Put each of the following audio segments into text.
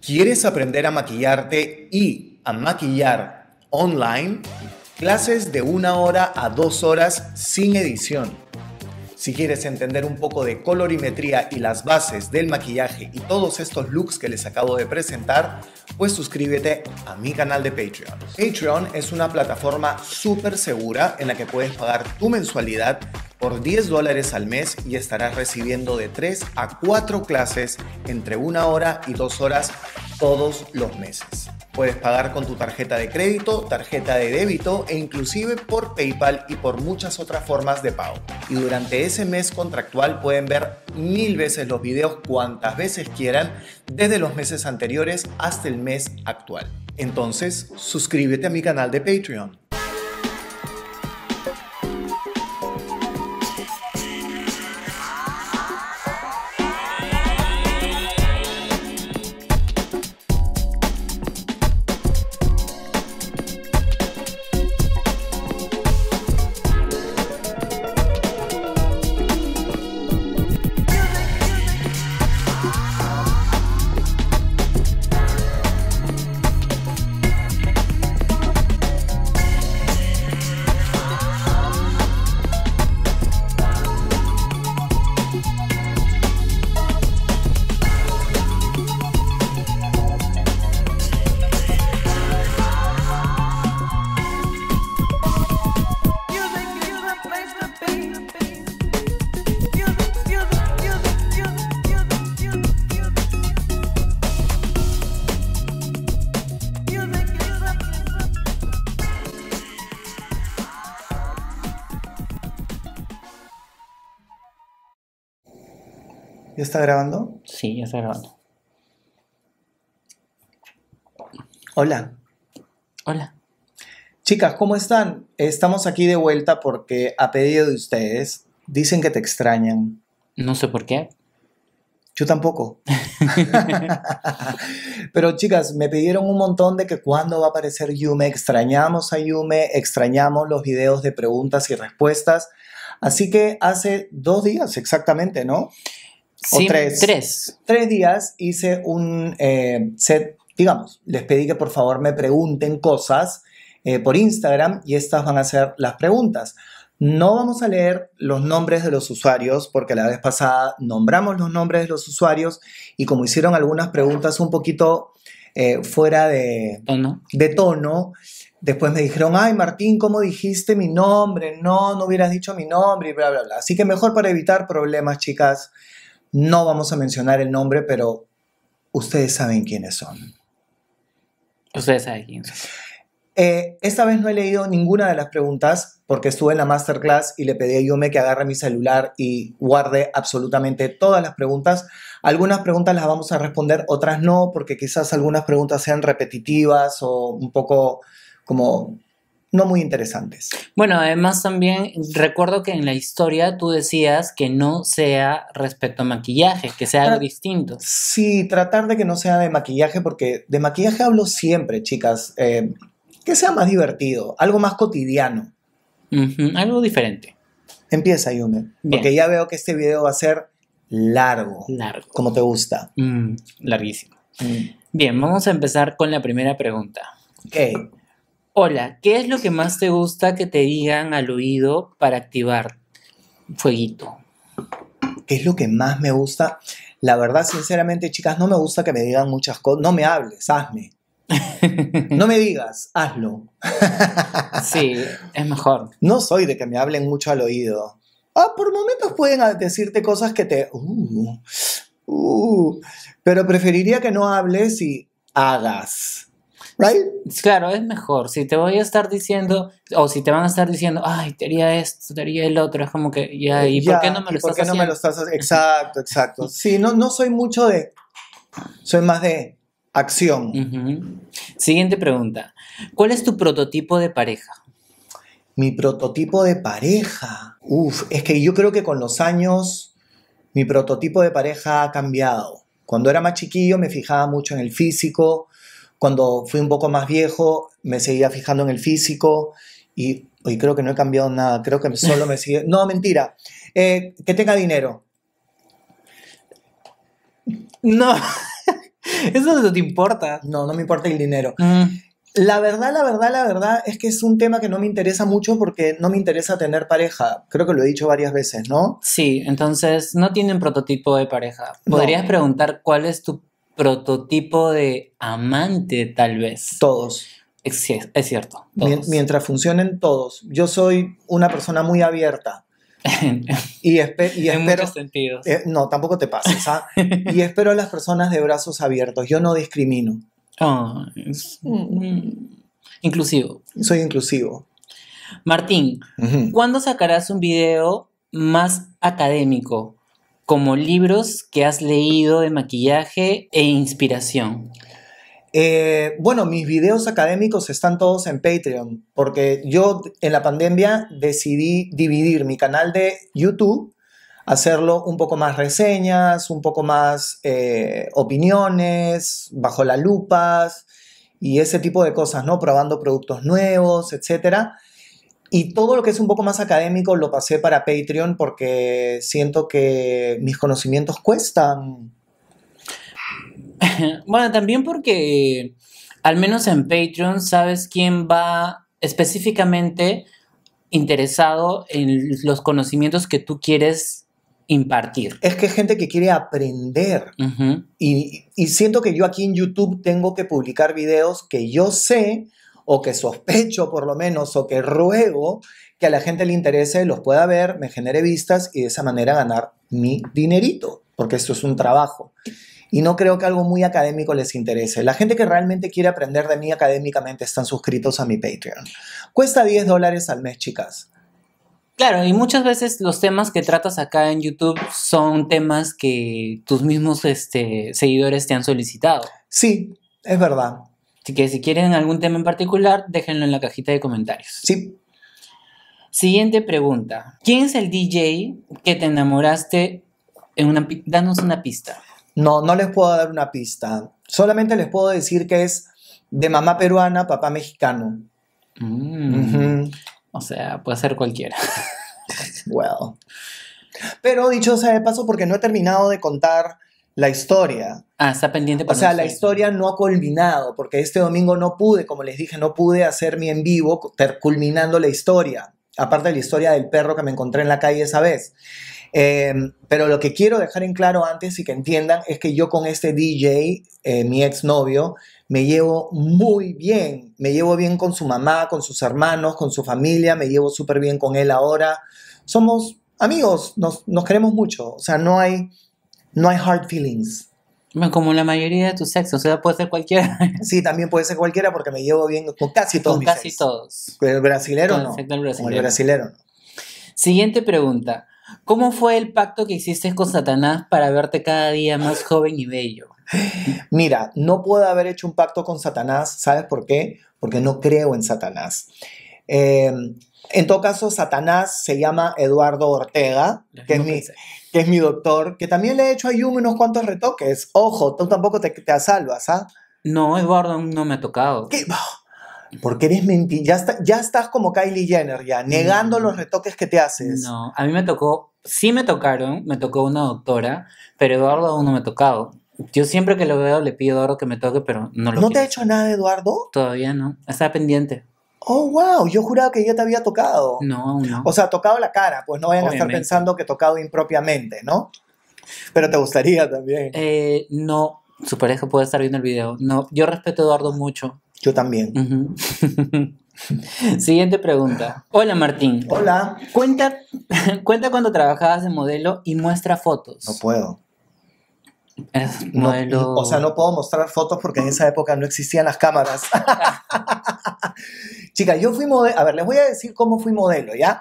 ¿Quieres aprender a maquillarte y a maquillar online? Clases de una hora a dos horas sin edición. Si quieres entender un poco de colorimetría y las bases del maquillaje y todos estos looks que les acabo de presentar, pues suscríbete a mi canal de Patreon. Patreon es una plataforma súper segura en la que puedes pagar tu mensualidad por 10 dólares al mes y estarás recibiendo de 3 a 4 clases entre una hora y dos horas todos los meses. Puedes pagar con tu tarjeta de crédito, tarjeta de débito e inclusive por PayPal y por muchas otras formas de pago. Y durante ese mes contractual pueden ver mil veces los videos cuantas veces quieran desde los meses anteriores hasta el mes actual. Entonces, suscríbete a mi canal de Patreon. está grabando? Sí, ya está grabando. Hola. Hola. Chicas, ¿cómo están? Estamos aquí de vuelta porque a pedido de ustedes dicen que te extrañan. No sé por qué. Yo tampoco. Pero chicas, me pidieron un montón de que cuándo va a aparecer Yume. Extrañamos a Yume, extrañamos los videos de preguntas y respuestas. Así que hace dos días exactamente, ¿no? tres, tres. días hice un eh, set, digamos, les pedí que por favor me pregunten cosas eh, por Instagram y estas van a ser las preguntas. No vamos a leer los nombres de los usuarios porque la vez pasada nombramos los nombres de los usuarios y como hicieron algunas preguntas un poquito eh, fuera de de tono, después me dijeron, ay Martín, ¿cómo dijiste mi nombre? No, no hubieras dicho mi nombre y bla, bla, bla. Así que mejor para evitar problemas, chicas, no vamos a mencionar el nombre, pero ustedes saben quiénes son. Ustedes saben quiénes son. Eh, esta vez no he leído ninguna de las preguntas porque estuve en la masterclass y le pedí a Yume que agarre mi celular y guarde absolutamente todas las preguntas. Algunas preguntas las vamos a responder, otras no, porque quizás algunas preguntas sean repetitivas o un poco como no muy interesantes. Bueno, además también recuerdo que en la historia tú decías que no sea respecto a maquillaje, que sea algo distinto. Sí, tratar de que no sea de maquillaje, porque de maquillaje hablo siempre, chicas. Eh, que sea más divertido, algo más cotidiano. algo diferente. Empieza, Yume, porque ya veo que este video va a ser largo. Largo. Como te gusta. Mm, larguísimo. Mm. Bien, vamos a empezar con la primera pregunta. Ok. Hola, ¿qué es lo que más te gusta que te digan al oído para activar fueguito? ¿Qué es lo que más me gusta? La verdad, sinceramente, chicas, no me gusta que me digan muchas cosas. No me hables, hazme. No me digas, hazlo. Sí, es mejor. No soy de que me hablen mucho al oído. Ah, por momentos pueden decirte cosas que te... Uh, uh, pero preferiría que no hables y hagas. Claro, es mejor. Si te voy a estar diciendo, o si te van a estar diciendo, ay, te haría esto, te haría el otro, es como que, ¿y por qué no me lo estás haciendo? Exacto, exacto. Sí, no, no soy mucho de. Soy más de acción. Siguiente pregunta. ¿Cuál es tu prototipo de pareja? Mi prototipo de pareja. Uf, es que yo creo que con los años mi prototipo de pareja ha cambiado. Cuando era más chiquillo me fijaba mucho en el físico, cuando fui un poco más viejo, me seguía fijando en el físico y, hoy creo que no he cambiado nada. Creo que solo me sigue. No, mentira. Eh, que tenga dinero. No. Eso no te importa. No, no me importa el dinero. Mm. La verdad, la verdad, la verdad es que es un tema que no me interesa mucho porque no me interesa tener pareja. Creo que lo he dicho varias veces, ¿no? Sí, entonces no tienen prototipo de pareja. Podrías preguntar cuál es tu prototipo de amante, tal vez. Todos. Es, cierto. Mientras funcionen todos. Yo soy una persona muy abierta. y, espero, eh, no, tampoco te pases. ¿ah? y espero a las personas de brazos abiertos. Yo no discrimino. inclusivo. Soy inclusivo. Martín, ¿cuándo sacarás un video más académico? como libros que has leído de maquillaje e inspiración? Eh, bueno, mis videos académicos están todos en Patreon, porque yo en la pandemia decidí dividir mi canal de YouTube, hacerlo un poco más reseñas, un poco más eh, opiniones, bajo las lupas y ese tipo de cosas, ¿no? Probando productos nuevos, etcétera y todo lo que es un poco más académico lo pasé para Patreon porque siento que mis conocimientos cuestan. Bueno, también porque al menos en Patreon sabes quién va específicamente interesado en los conocimientos que tú quieres impartir. Es que gente que quiere aprender. y, siento que yo aquí en YouTube tengo que publicar videos que yo sé, o que sospecho por lo menos, o que ruego que a la gente le interese, los pueda ver, me genere vistas y de esa manera ganar mi dinerito, porque esto es un trabajo. Y no creo que algo muy académico les interese. La gente que realmente quiere aprender de mí académicamente están suscritos a mi Patreon. Cuesta 10 dólares al mes, chicas. Claro, y muchas veces los temas que tratas acá en YouTube son temas que tus mismos este, seguidores te han solicitado. Sí, es verdad. Así que si quieren algún tema en particular, déjenlo en la cajita de comentarios. Sí. Siguiente pregunta. ¿Quién es el DJ que te enamoraste en una... Danos una pista. No, no les puedo dar una pista. Solamente les puedo decir que es de mamá peruana, papá mexicano. Mm. O sea, puede ser cualquiera. well. Pero dicho sea de paso, porque no he terminado de contar la historia. Ah, está pendiente para O sea, la historia no ha culminado, porque este domingo no pude, como les dije, no pude hacer mi en vivo culminando la historia. Aparte de la historia del perro que me encontré en la calle esa vez. Em, pero lo que quiero dejar en claro antes y que entiendan es que yo con este DJ, eh, mi exnovio, me llevo muy bien. Me llevo bien con su mamá, con sus hermanos, con su familia, me llevo súper bien con él ahora. Somos amigos, nos, nos queremos mucho. O sea, no hay no hay hard feelings. Como la mayoría de tu sexo, o sea, puede ser cualquiera. Sí, también puede ser cualquiera porque me llevo bien con casi todos. Con casi todos. El brasilero no. Con el brasilero. Siguiente pregunta. ¿Cómo fue el pacto que hiciste con Satanás para verte cada día más joven y bello? Mira, no puedo haber hecho un pacto con Satanás, ¿sabes por qué? Porque no creo en Satanás. Eh, en todo caso, Satanás se llama Eduardo Ortega, que es mi, que es mi doctor, que también le he hecho a unos cuantos retoques. Ojo, tú tampoco te, te asalvas, ¿ah? No, Eduardo no me ha tocado. ¿Qué? Ah, porque eres mentira Ya, ya estás como Kylie Jenner, ya, negando mm. los retoques que te haces. No, a mí me tocó, sí me tocaron, me tocó una doctora, pero Eduardo aún no me ha tocado. Yo siempre que lo veo le pido a Eduardo que me toque, pero no lo ¿No te ha hecho nada, Eduardo? Todavía no, está pendiente. Oh, wow, yo juraba que ya te había tocado. No, no. O sea, tocado la cara, pues no vayan a estar pensando que tocado impropiamente, ¿no? Pero te gustaría también. Eh, no, su pareja puede estar viendo el video. No, yo respeto a Eduardo mucho. Yo también. Siguiente pregunta. Hola Martín. Hola. Cuenta, cuenta cuando trabajabas de modelo y muestra fotos. No puedo o sea, no puedo mostrar fotos porque en esa época no existían las cámaras. Chica, yo fui modelo. A ver, les voy a decir cómo fui modelo, ¿ya?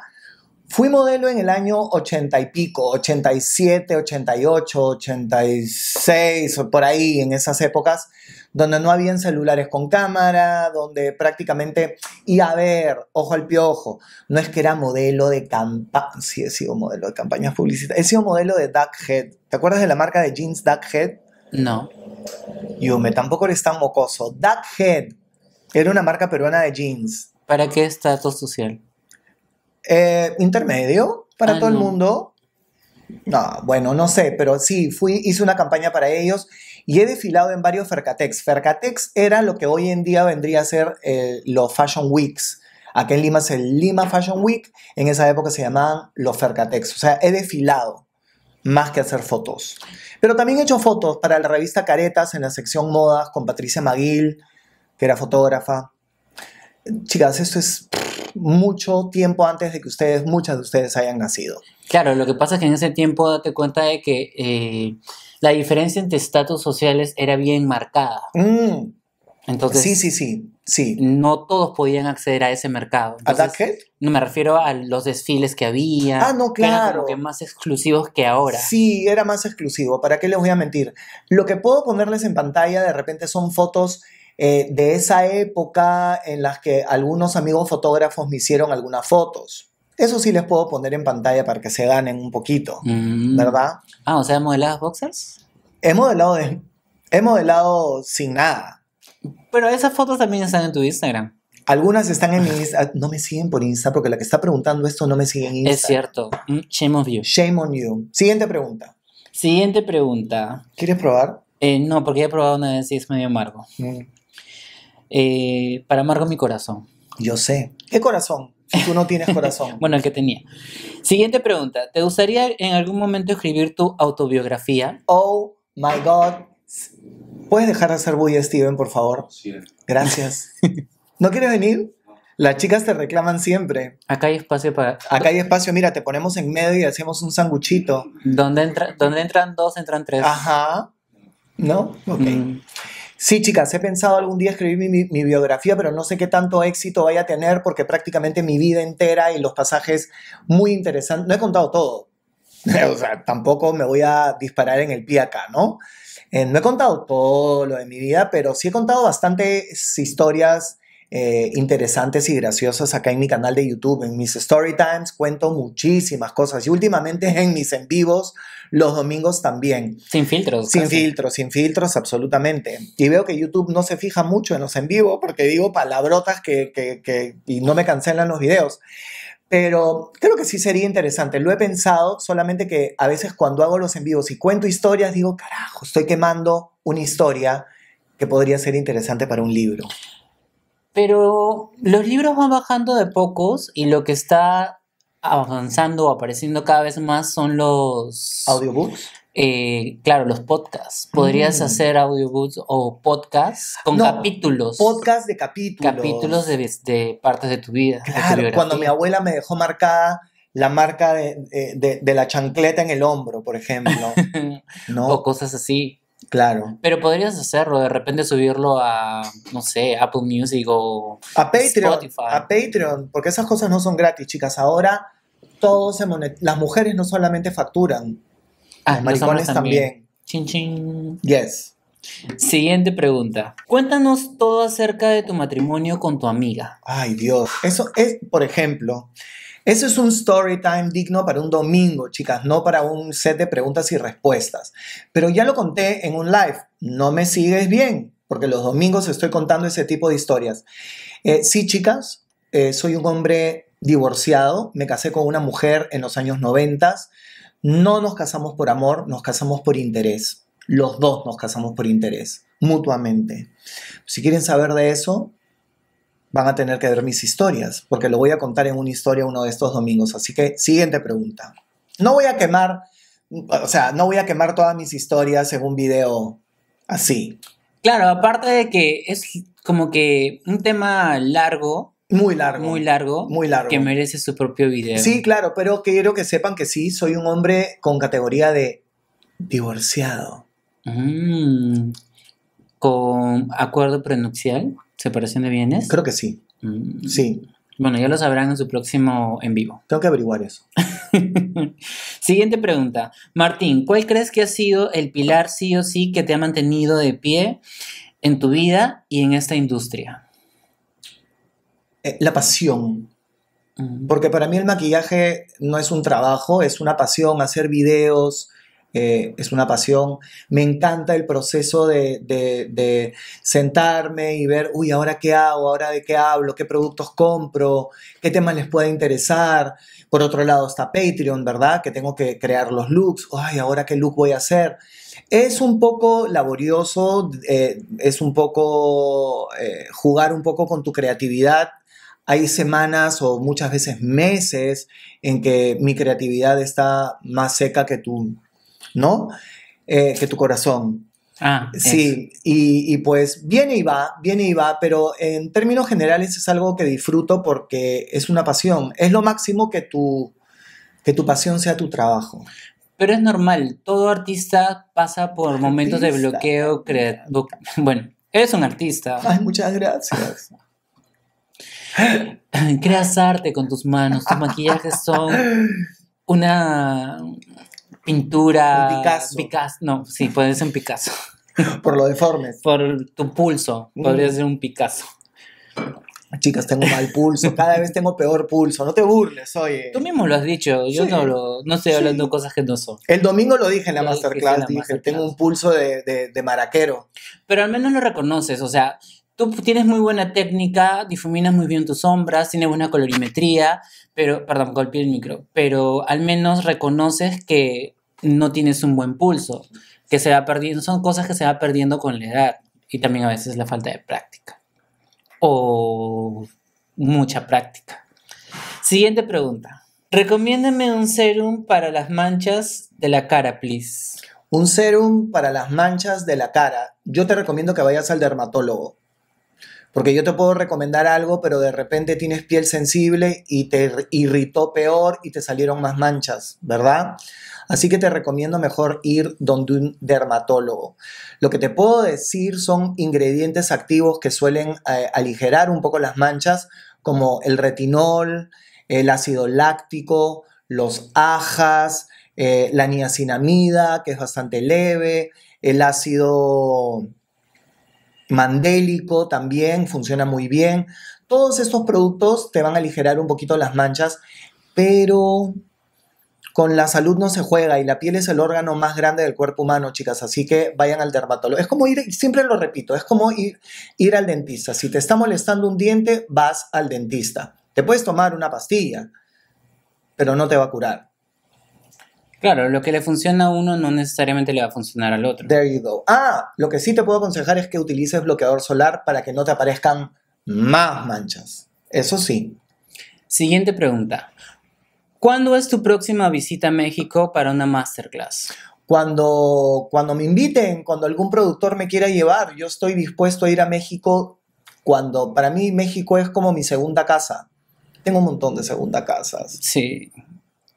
Fui modelo en el año 80 y pico, 87, 88, 86, por ahí, en esas épocas donde no habían celulares con cámara, donde prácticamente ...y a ver, ojo al piojo, no es que era modelo de campaña, sí he sido modelo de campaña publicitaria... he sido modelo de Duckhead. ¿Te acuerdas de la marca de jeans Duckhead? No. me tampoco eres tan mocoso. Duckhead era una marca peruana de jeans. ¿Para qué estatus social? Eh, intermedio, para ah, todo el mundo. No, bueno, no sé, pero sí, fui, hice una campaña para ellos y he desfilado en varios Fercatex. Fercatex era lo que hoy en día vendría a ser eh, los Fashion Weeks. Aquí en Lima es el Lima Fashion Week, en esa época se llamaban los Fercatex. O sea, he desfilado más que hacer fotos. Pero también he hecho fotos para la revista Caretas en la sección modas con Patricia Maguil, que era fotógrafa. Chicas, esto es mucho tiempo antes de que ustedes, muchas de ustedes hayan nacido. Claro, lo que pasa es que en ese tiempo date cuenta de que eh, la diferencia entre estatus sociales era bien marcada. Mm. Entonces, sí, sí, sí, sí. No todos podían acceder a ese mercado. ¿A qué? No me refiero a los desfiles que había. Ah, no, claro. más exclusivos que ahora. Sí, era más exclusivo. ¿Para qué les voy a mentir? Lo que puedo ponerles en pantalla de repente son fotos eh, de esa época en las que algunos amigos fotógrafos me hicieron algunas fotos. Eso sí les puedo poner en pantalla para que se ganen un poquito, mm. ¿verdad? Ah, o sea, modeladas boxers. He modelado, de, he modelado sin nada. Pero esas fotos también están en tu Instagram. Algunas están en mi Instagram. Ah, no me siguen por Instagram porque la que está preguntando esto no me sigue en Instagram. Es cierto. Mm, shame on you. Shame on you. Siguiente pregunta. Siguiente pregunta. ¿Quieres probar? Eh, no, porque ya he probado una vez y es medio amargo. Mm. Eh, para amargo mi corazón. Yo sé. ¿Qué corazón? tú no tienes corazón. bueno, el que tenía. Siguiente pregunta. ¿Te gustaría en algún momento escribir tu autobiografía? Oh my God. ¿Puedes dejar de hacer bulla, Steven, por favor? Sí. Eh. Gracias. ¿No quieres venir? Las chicas te reclaman siempre. Acá hay espacio para. Acá hay espacio, mira, te ponemos en medio y hacemos un sanguchito. Donde, entra... entran dos, entran tres. Ajá. ¿No? Ok. Mm. Sí, chicas, he pensado algún día escribir mi, biografía, pero no sé qué tanto éxito vaya a tener porque prácticamente mi vida entera y los pasajes muy interesantes, no he contado todo. o sea, tampoco me voy a disparar en el pie acá, ¿no? Eh, no he contado todo lo de mi vida, pero sí he contado bastantes historias eh, interesantes y graciosas acá en mi canal de YouTube. En mis story times cuento muchísimas cosas y últimamente en mis en vivos los domingos también. Sin filtros. Sin filtros, sin filtros, absolutamente. Y veo que YouTube no se fija mucho en los en vivo porque digo palabrotas que, y no me cancelan los videos. Pero creo que sí sería interesante. Lo he pensado, solamente que a veces cuando hago los en vivos y cuento historias, digo, carajo, estoy quemando una historia que podría ser interesante para un libro. Pero los libros van bajando de pocos y lo que está avanzando o apareciendo cada vez más son los... Audiobooks. Eh, claro, los podcasts. Podrías mm. hacer audiobooks o podcasts con capítulos. Podcasts de capítulos. Capítulos de, partes de tu vida. Claro, cuando mi abuela me dejó marcada la marca de, de, la chancleta en el hombro, por ejemplo. ¿no? O cosas así. Claro. Pero podrías hacerlo, de repente subirlo a, no sé, Apple Music o a Patreon, A Patreon, porque esas cosas no son gratis, chicas. Ahora todos se Las mujeres no solamente facturan, ah, los maricones también. también. Chin, Yes. Siguiente pregunta. Cuéntanos todo acerca de tu matrimonio con tu amiga. Ay, Dios. Eso es, por ejemplo, ese es un story time digno para un domingo, chicas, no para un set de preguntas y respuestas. Pero ya lo conté en un live, no me sigues bien, porque los domingos estoy contando ese tipo de historias. Eh, sí, chicas, eh, soy un hombre divorciado, me casé con una mujer en los años 90. No nos casamos por amor, nos casamos por interés. Los dos nos casamos por interés, mutuamente. Si quieren saber de eso, van a tener que ver mis historias, porque lo voy a contar en una historia uno de estos domingos. Así que siguiente pregunta. No voy a quemar, o sea, no voy a quemar todas mis historias en un video así. Claro, aparte de que es como que un tema largo. Muy largo. Muy largo. Muy largo. Que merece su propio video. Sí, claro, pero quiero que sepan que sí, soy un hombre con categoría de divorciado. Mm, ¿Con acuerdo prenupcial? ¿Separación de bienes? Creo que sí. Mm. Sí. Bueno, ya lo sabrán en su próximo en vivo. Tengo que averiguar eso. Siguiente pregunta. Martín, ¿cuál crees que ha sido el pilar sí o sí que te ha mantenido de pie en tu vida y en esta industria? Eh, la pasión. Mm. Porque para mí el maquillaje no es un trabajo, es una pasión, hacer videos, eh, es una pasión. Me encanta el proceso de, sentarme y ver, uy, ahora qué hago, ahora de qué hablo, qué productos compro, qué temas les puede interesar. Por otro lado está Patreon, ¿verdad? Que tengo que crear los looks. Ay, ahora qué look voy a hacer. Es un poco laborioso, eh, es un poco eh, jugar un poco con tu creatividad. Hay semanas o muchas veces meses en que mi creatividad está más seca que tu, ¿no? Eh, que tu corazón. Ah, sí, y, pues viene y va, viene y va, pero en términos generales es algo que disfruto porque es una pasión. Es lo máximo que tu, que tu pasión sea tu trabajo. Pero es normal, todo artista pasa por momentos de bloqueo Bueno, eres un artista. Ay, muchas gracias. Creas arte con tus manos, tus maquillajes son una pintura. Un Picasso. No, sí, puede ser un Picasso. Por lo deformes. Por tu pulso. Podría mm. ser un Picasso. Chicas, tengo mal pulso. Cada vez tengo peor pulso. No te burles, oye. Tú mismo lo has dicho. Yo no, lo, no estoy hablando cosas que no son. El domingo lo dije en la masterclass. Dije, tengo un pulso de, de, de maraquero. Pero al menos lo reconoces. O sea, Tú tienes muy buena técnica, difuminas muy bien tus sombras, tienes buena colorimetría, pero, perdón, golpeé el micro, pero al menos reconoces que no tienes un buen pulso, que se va perdiendo, son cosas que se va perdiendo con la edad y también a veces la falta de práctica o mucha práctica. Siguiente pregunta. Recomiéndame un serum para las manchas de la cara, please. Un serum para las manchas de la cara. Yo te recomiendo que vayas al dermatólogo. Porque yo te puedo recomendar algo, pero de repente tienes piel sensible y te irritó peor y te salieron más manchas, ¿verdad? Así que te recomiendo mejor ir donde un dermatólogo. Lo que te puedo decir son ingredientes activos que suelen eh, aligerar un poco las manchas, como el retinol, el ácido láctico, los ajas, eh, la niacinamida, que es bastante leve, el ácido Mandélico también funciona muy bien. Todos estos productos te van a aligerar un poquito las manchas, pero con la salud no se juega y la piel es el órgano más grande del cuerpo humano, chicas, así que vayan al dermatólogo. Es como ir, siempre lo repito, es como ir, ir al dentista. Si te está molestando un diente, vas al dentista. Te puedes tomar una pastilla, pero no te va a curar. Claro, lo que le funciona a uno no necesariamente le va a funcionar al otro. There you go. Ah, lo que sí te puedo aconsejar es que utilices bloqueador solar para que no te aparezcan más manchas. Eso sí. Siguiente pregunta. ¿Cuándo es tu próxima visita a México para una masterclass? Cuando, cuando me inviten, cuando algún productor me quiera llevar, yo estoy dispuesto a ir a México cuando para mí México es como mi segunda casa. Tengo un montón de segunda casas. Sí,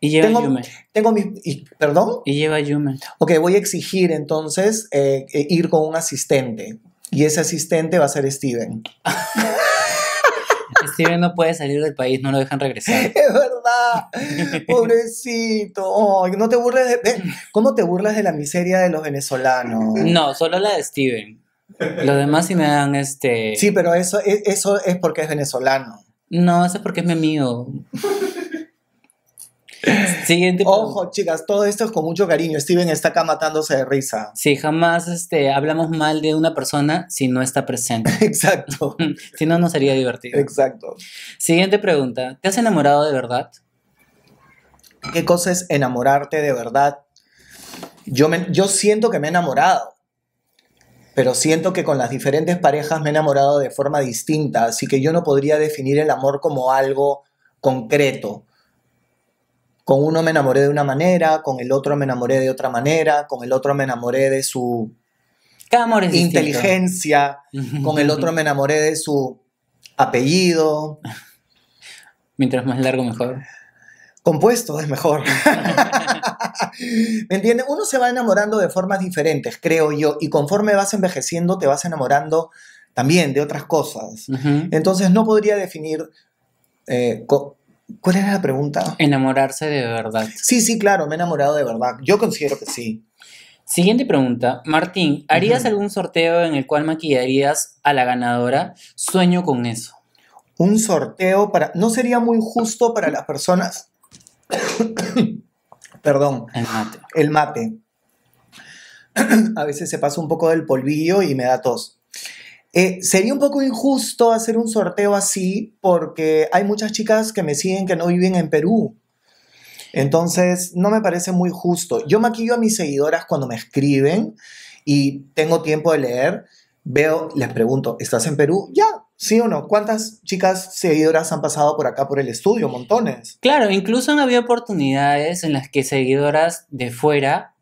y lleva tengo, Yume. Tengo mi, ¿Perdón? Y lleva Yume. Ok, voy a exigir entonces eh, eh, ir con un asistente. Y ese asistente va a ser Steven. Steven no puede salir del país, no lo dejan regresar. Es verdad. Pobrecito. no te burles de, ¿Cómo te burlas de la miseria de los venezolanos? No, solo la de Steven. Los demás sí me dan este. Sí, pero eso, e, eso es porque es venezolano. No, eso es porque es mi amigo. Siguiente. Ojo, chicas, todo esto es con mucho cariño. Steven está acá matándose de risa. Sí, jamás este, hablamos mal de una persona si no está presente. Exacto. si no, no sería divertido. Exacto. Siguiente pregunta. ¿Te has enamorado de verdad? ¿Qué cosa es enamorarte de verdad? Yo, me, yo siento que me he enamorado, pero siento que con las diferentes parejas me he enamorado de forma distinta, así que yo no podría definir el amor como algo concreto con uno me enamoré de una manera, con el otro me enamoré de otra manera, con el otro me enamoré de su inteligencia, con el otro me enamoré de su apellido. Mientras más largo, mejor. Compuesto es mejor. ¿Me entiendes? Uno se va enamorando de formas diferentes, creo yo, y conforme vas envejeciendo te vas enamorando también de otras cosas. Entonces no podría definir eh, ¿Cuál era la pregunta? Enamorarse de verdad. Sí, sí, claro, me he enamorado de verdad. Yo considero que sí. Siguiente pregunta. Martín, ¿harías algún sorteo en el cual maquillarías a la ganadora? Sueño con eso. Un sorteo para... ¿No sería muy justo para las personas? Perdón. El mate. El mate. a veces se pasa un poco del polvillo y me da tos. Eh, sería un poco injusto hacer un sorteo así porque hay muchas chicas que me siguen que no viven en Perú. Entonces, no me parece muy justo. Yo maquillo a mis seguidoras cuando me escriben y tengo tiempo de leer. Veo, les pregunto, ¿estás en Perú? Ya, ¿Sí o no? ¿Cuántas chicas seguidoras han pasado por acá por el estudio? Montones. Claro, incluso han habido oportunidades en las que seguidoras de fuera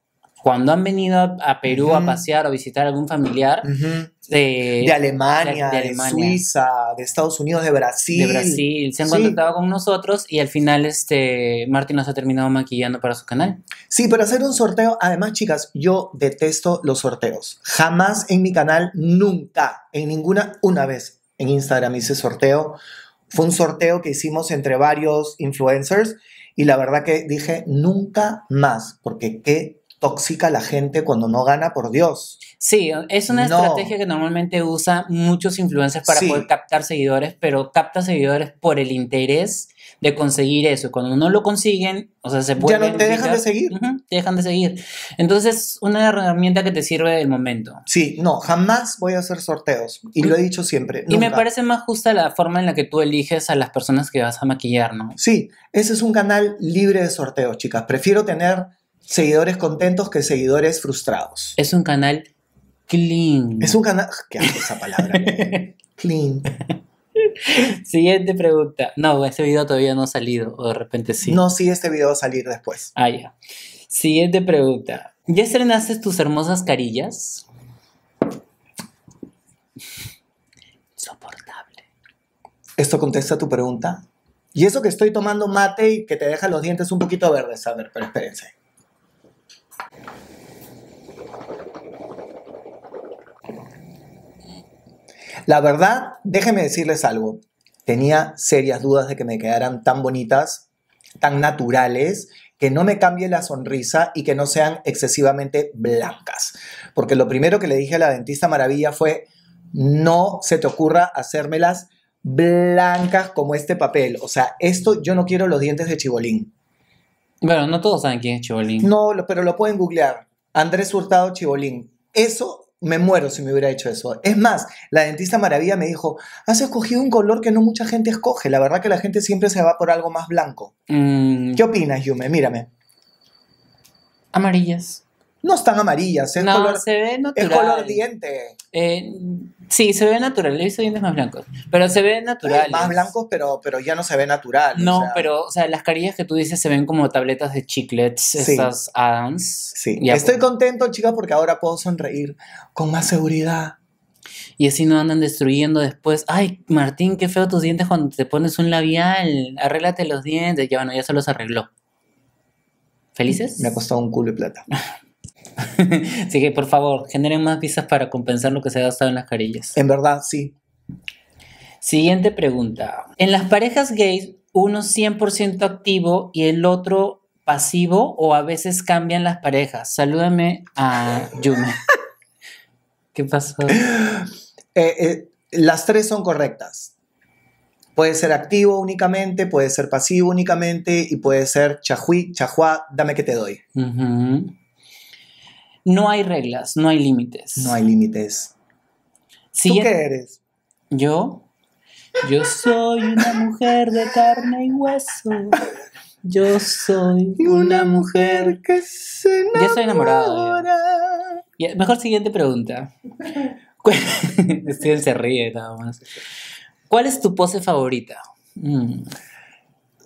cuando han venido a Perú a pasear o visitar algún familiar, de, Alemania, de, Alemania, de Suiza, de Estados Unidos, de Brasil. De Brasil, se han contactado con nosotros y al final este, Martín nos ha terminado maquillando para su canal. Sí, para hacer un sorteo, además chicas, yo detesto los sorteos. Jamás en mi canal, nunca, en ninguna, una vez en Instagram hice sorteo. Fue un sorteo que hicimos entre varios influencers y la verdad que dije nunca más, porque qué tóxica la gente cuando no gana por Dios. Sí, es una estrategia que normalmente usa muchos influencers para poder captar seguidores, pero capta seguidores por el interés de conseguir eso. cuando no lo consiguen, o sea, se puede Ya no te dejan de seguir. te dejan de seguir. Entonces, es una herramienta que te sirve del momento. Sí, no, jamás voy a hacer sorteos. Y lo he dicho siempre. Y me parece más justa la forma en la que tú eliges a las personas que vas a maquillar, ¿no? Sí, ese es un canal libre de sorteos, chicas. Prefiero tener seguidores contentos que seguidores frustrados. Es un canal clean. Es un canal... ¿Qué hace esa palabra? clean. Siguiente pregunta. No, este video todavía no ha salido, o de repente sí. No, sí, este video va a salir después. Ah, ya. Siguiente pregunta. ¿Ya estrenaste tus hermosas carillas? Insoportable. ¿Esto contesta tu pregunta? Y eso que estoy tomando mate y que te deja los dientes un poquito verdes. A ver, pero espérense. La verdad, déjenme decirles algo. Tenía serias dudas de que me quedaran tan bonitas, tan naturales, que no me cambie la sonrisa y que no sean excesivamente blancas. Porque lo primero que le dije a la dentista Maravilla fue, no se te ocurra hacérmelas blancas como este papel. O sea, esto yo no quiero los dientes de chibolín. Bueno, no todos saben quién es chibolín. No, pero lo pueden googlear. Andrés Hurtado Chibolín. Eso me muero si me hubiera hecho eso. Es más, la dentista maravilla me dijo, has escogido un color que no mucha gente escoge. La verdad que la gente siempre se va por algo más blanco. Mm. ¿Qué opinas, Yume? Mírame. Amarillas. No están amarillas, es, color, se ve natural. es color diente. Eh, sí, se ve natural. He visto dientes más blancos, pero se ve natural. más blancos, pero, pero ya no se ve natural. No, pero o sea, las carillas que tú dices se ven como tabletas de chiclets, sí. estas Adams. Sí, estoy pues. contento, chicas, porque ahora puedo sonreír con más seguridad. Y así no andan destruyendo después. Ay, Martín, qué feo tus dientes cuando te pones un labial. Arréglate los dientes. Ya bueno, ya se los arregló. ¿Felices? Me ha costado un culo y plata. Así que por favor, generen más visas para compensar lo que se ha gastado en las carillas. En verdad, sí. Siguiente pregunta. En las parejas gays, uno 100% activo y el otro pasivo o a veces cambian las parejas. Salúdame a Yume. ¿Qué pasó? Eh, eh, las tres son correctas. Puede ser activo únicamente, puede ser pasivo únicamente y puede ser chajuí, chajuá, dame que te doy. No hay reglas, no hay límites. No hay límites. ¿Tú qué eres? Yo. Yo soy una mujer de carne y hueso. Yo soy una, mujer que se enamora. Ya soy enamorada. Mejor siguiente pregunta. Estoy se ríe nada más. ¿Cuál es tu pose favorita? Mm.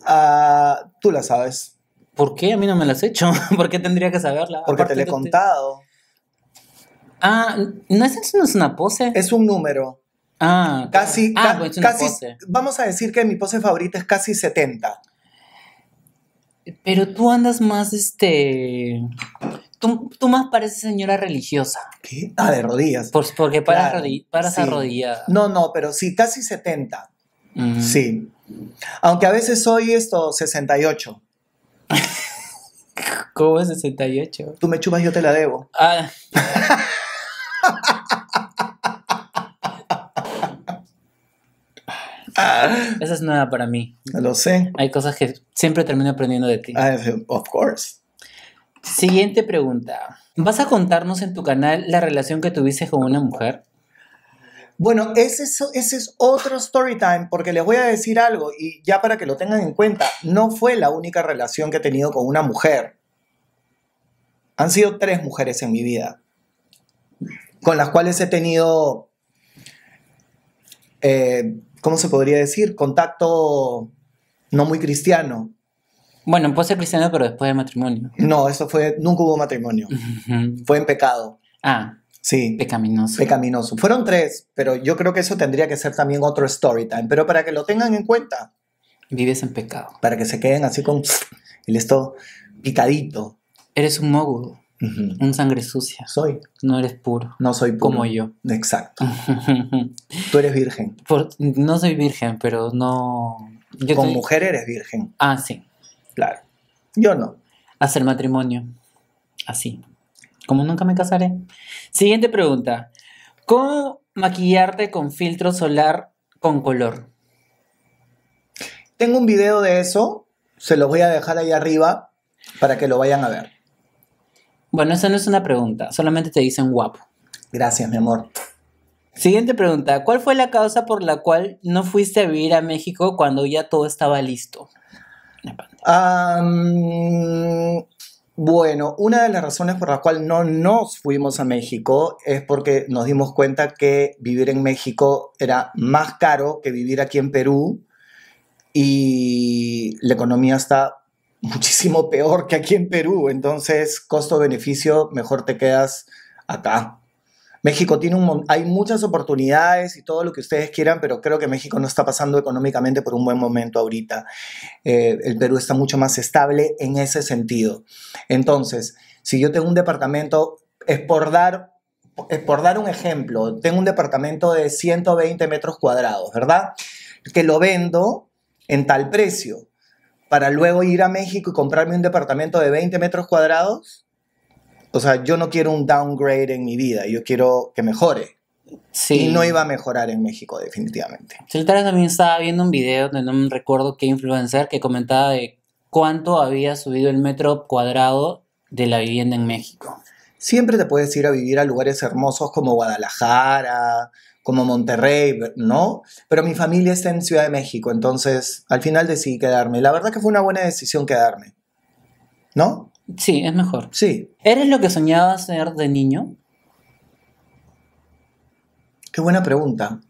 Ah, tú la sabes. ¿Por qué a mí no me las he hecho? ¿Por qué tendría que saberla? Porque te lo he este- contado. Ah, ¿no es, eso una pose? Es un número. Ah, casi, ah, pues vamos a decir que mi pose favorita es casi 70. Pero tú andas más, este, tú, más pareces señora religiosa. ¿Qué? Ah, de rodillas. porque paras, claro, rodilla, No, no, pero sí, casi 70. Sí. Aunque a veces soy esto, 68. ¿Cómo es 68? Tú me chupas, yo te la debo. Ah. Esa es nueva para mí. Lo sé. Hay cosas que siempre termino aprendiendo de ti. Ah, of course. Siguiente pregunta. ¿Vas a contarnos en tu canal la relación que tuviste con una mujer? Bueno, ese es, otro story time porque les voy a decir algo y ya para que lo tengan en cuenta, no fue la única relación que he tenido con una mujer. Han sido tres mujeres en mi vida con las cuales he tenido, eh, ¿cómo se podría decir? Contacto no muy cristiano. Bueno, puede ser cristiano, pero después de matrimonio. No, eso fue, nunca hubo matrimonio. fue en pecado. Ah. Sí. Pecaminoso. Pecaminoso. Fueron tres, pero yo creo que eso tendría que ser también otro story time. Pero para que lo tengan en cuenta. Vives en pecado. Para que se queden así con el esto picadito. Eres un mogudo. Un sangre sucia. Soy. No eres puro. No soy puro. Como yo. Exacto. Tú eres virgen. no soy virgen, pero no. Con mujer eres virgen. Ah, sí. Claro. Yo no. Hacer matrimonio. Así. Como nunca me casaré. Siguiente pregunta. ¿Cómo maquillarte con filtro solar con color? Tengo un video de eso, se los voy a dejar ahí arriba para que lo vayan a ver. Bueno, esa no es una pregunta, solamente te dicen guapo. Gracias, mi amor. Siguiente pregunta, ¿cuál fue la causa por la cual no fuiste a vivir a México cuando ya todo estaba listo? Ah... Bueno, una de las razones por las cuales no nos fuimos a México es porque nos dimos cuenta que vivir en México era más caro que vivir aquí en Perú y la economía está muchísimo peor que aquí en Perú. Entonces, costo-beneficio, mejor te quedas acá. México tiene un hay muchas oportunidades y todo lo que ustedes quieran, pero creo que México no está pasando económicamente por un buen momento ahorita. Eh, el Perú está mucho más estable en ese sentido. Entonces, si yo tengo un departamento, es por dar, es por dar un ejemplo, tengo un departamento de 120 metros cuadrados, ¿verdad? Que lo vendo en tal precio para luego ir a México y comprarme un departamento de 20 metros cuadrados o sea, yo no quiero un downgrade en mi vida, yo quiero que mejore. Sí. Y no iba a mejorar en México, definitivamente. Yo también estaba viendo un video, donde no me recuerdo qué influencer, que comentaba de cuánto había subido el metro cuadrado de la vivienda en México. Siempre te puedes ir a vivir a lugares hermosos como Guadalajara, como Monterrey, ¿no? Pero mi familia está en Ciudad de México, entonces al final decidí quedarme. La verdad que fue una buena decisión quedarme, ¿no? Sí, es mejor. Sí. ¿Eres lo que soñaba ser de niño? Qué buena pregunta.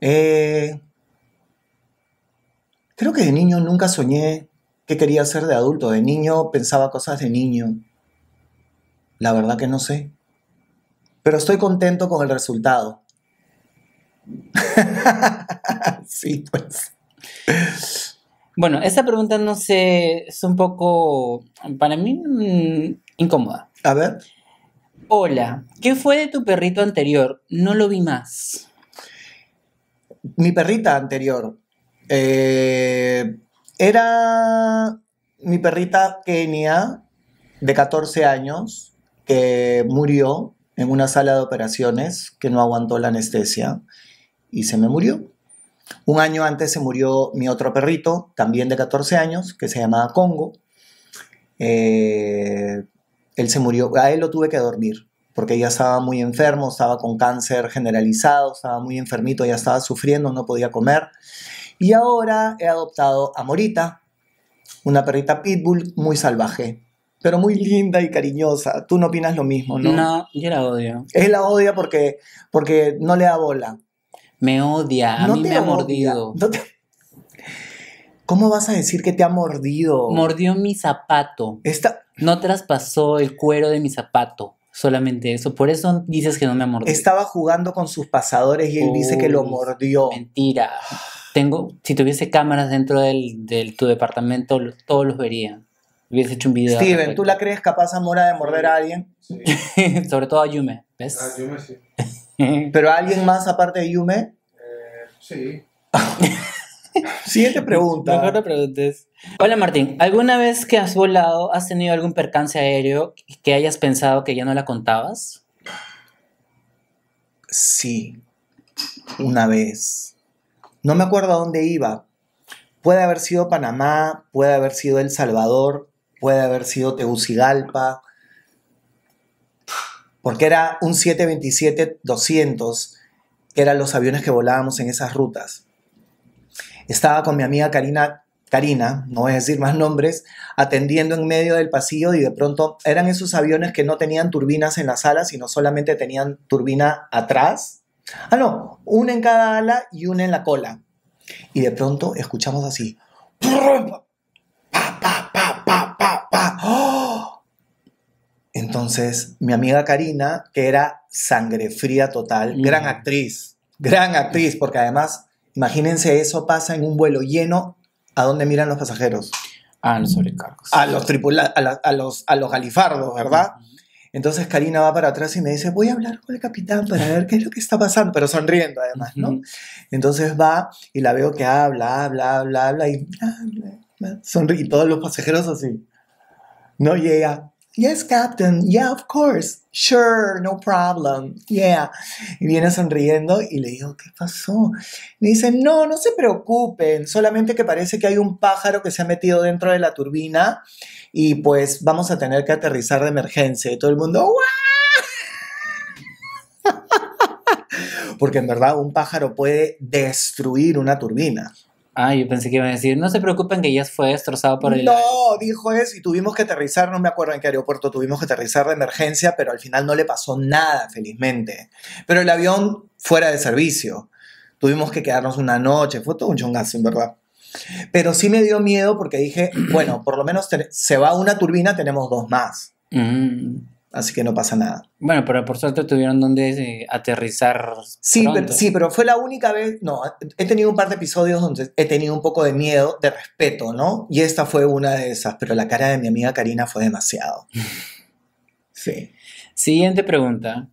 Eh, creo que de niño nunca soñé que quería ser de adulto. De niño pensaba cosas de niño. La verdad que no sé. Pero estoy contento con el resultado. sí, pues. Bueno, esa pregunta no sé, es un poco, para mí, mm, incómoda. A ver. Hola, ¿qué fue de tu perrito anterior? No lo vi más. Mi perrita anterior. Eh, era mi perrita Kenia, de 14 años, que murió en una sala de operaciones, que no aguantó la anestesia y se me murió. Un año antes se murió mi otro perrito, también de 14 años, que se llamaba Congo. Eh, él se murió, a él lo tuve que dormir, porque ya estaba muy enfermo, estaba con cáncer generalizado, estaba muy enfermito, ya estaba sufriendo, no podía comer. Y ahora he adoptado a Morita, una perrita pitbull muy salvaje, pero muy linda y cariñosa. Tú no opinas lo mismo, ¿no? No, yo la odio. Él la odia porque, porque no le da bola. Me odia, a mí me ha mordido. ¿Cómo vas a decir que te ha mordido? Mordió mi zapato. Esta... No traspasó el cuero de mi zapato. Solamente eso. Por eso dices que no me ha mordido. Estaba jugando con sus pasadores y él dice que lo mordió. Mentira. Tengo, si tuviese cámaras dentro del, tu departamento, todos los verían. Hubiese hecho un video. Steven, ¿tú la crees capaz, Amora, de morder a alguien? Sí. Sobre todo a Yume, ¿ves? A ah, Yume sí. ¿Pero alguien más aparte de Yume? Eh, sí. Siguiente pregunta. Mejor no preguntes. Hola Martín, ¿alguna vez que has volado has tenido algún percance aéreo que hayas pensado que ya no la contabas? Sí, una vez. No me acuerdo a dónde iba. Puede haber sido Panamá, puede haber sido El Salvador, puede haber sido Tegucigalpa, porque era un 727-200, eran los aviones que volábamos en esas rutas. Estaba con mi amiga Karina, Karina, no voy a decir más nombres, atendiendo en medio del pasillo y de pronto eran esos aviones que no tenían turbinas en las alas, sino solamente tenían turbina atrás. Ah, no, una en cada ala y una en la cola. Y de pronto escuchamos así. Entonces, mi amiga Karina, que era sangre fría total, gran mm. actriz, gran actriz, porque además, imagínense, eso pasa en un vuelo lleno, ¿a dónde miran los pasajeros? A los sobrecargos. A los, a, los, a los galifardos, ¿verdad? Entonces Karina va para atrás y me dice, voy a hablar con el capitán para ver qué es lo que está pasando, pero sonriendo además, ¿no? Entonces va y la veo que habla, habla, habla, habla y ah, sonríe. Y todos los pasajeros así. No llega. Yes, Captain. Yeah, of course. Sure, no problem. Yeah. Y viene sonriendo y le digo, ¿qué pasó? Me dice, no, no se preocupen, solamente que parece que hay un pájaro que se ha metido dentro de la turbina y pues vamos a tener que aterrizar de emergencia. Y todo el mundo, ¡guau! Porque en verdad un pájaro puede destruir una turbina. Ah, yo pensé que iba a decir, no se preocupen que ya fue destrozado por el... No, dijo eso y tuvimos que aterrizar, no me acuerdo en qué aeropuerto, tuvimos que aterrizar de emergencia, pero al final no le pasó nada, felizmente. Pero el avión fuera de servicio. Tuvimos que quedarnos una noche, fue todo un chongazo, en verdad. Pero sí me dio miedo porque dije, bueno, por lo menos se va una turbina, tenemos dos más. Mm. Así que no pasa nada. Bueno, pero por suerte tuvieron donde eh, aterrizar. Sí pero, fue la única vez. No, he tenido un par de episodios donde he tenido un poco de miedo, de respeto, ¿no? Y esta fue una de esas, pero la cara de mi amiga Karina fue demasiado. sí. Siguiente pregunta.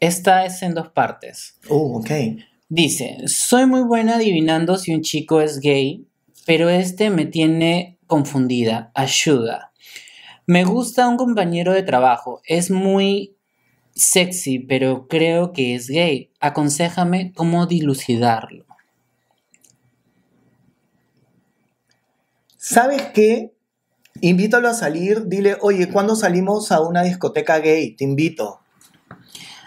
Esta es en dos partes. Oh, uh, ok. Dice: Soy muy buena adivinando si un chico es gay, pero este me tiene confundida. Ayuda. Me gusta un compañero de trabajo, es muy sexy, pero creo que es gay. Aconséjame cómo dilucidarlo. ¿Sabes qué? Invítalo a salir, dile, oye, ¿cuándo salimos a una discoteca gay? Te invito.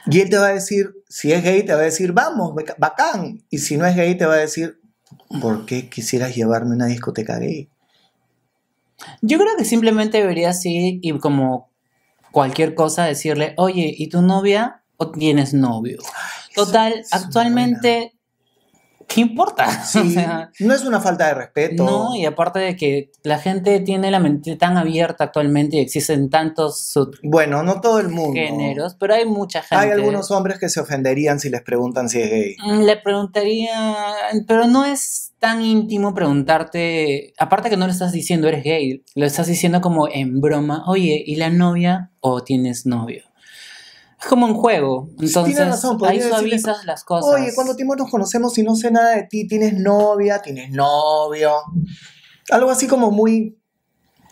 Y él te va a decir, si es gay, te va a decir, vamos, bacán. Y si no es gay, te va a decir, ¿por qué quisieras llevarme a una discoteca gay? Yo creo que simplemente debería así y como cualquier cosa decirle, oye, ¿y tu novia o tienes novio? Total, actualmente ¿qué importa? no es una falta de respeto. No, y aparte de que la gente tiene la mente tan abierta actualmente y existen tantos Bueno, no todo el mundo. Géneros, pero hay mucha gente. Hay algunos hombres que se ofenderían si les preguntan si es gay. Mm, le preguntaría, pero no es tan íntimo preguntarte, aparte que no le estás diciendo eres gay, lo estás diciendo como en broma, oye, ¿y la novia o tienes novio? es como un juego. Entonces, ahí suavizas las cosas. Oye, cuando tiempo nos conocemos y no sé nada de ti? ¿Tienes novia? ¿Tienes novio? Algo así como muy.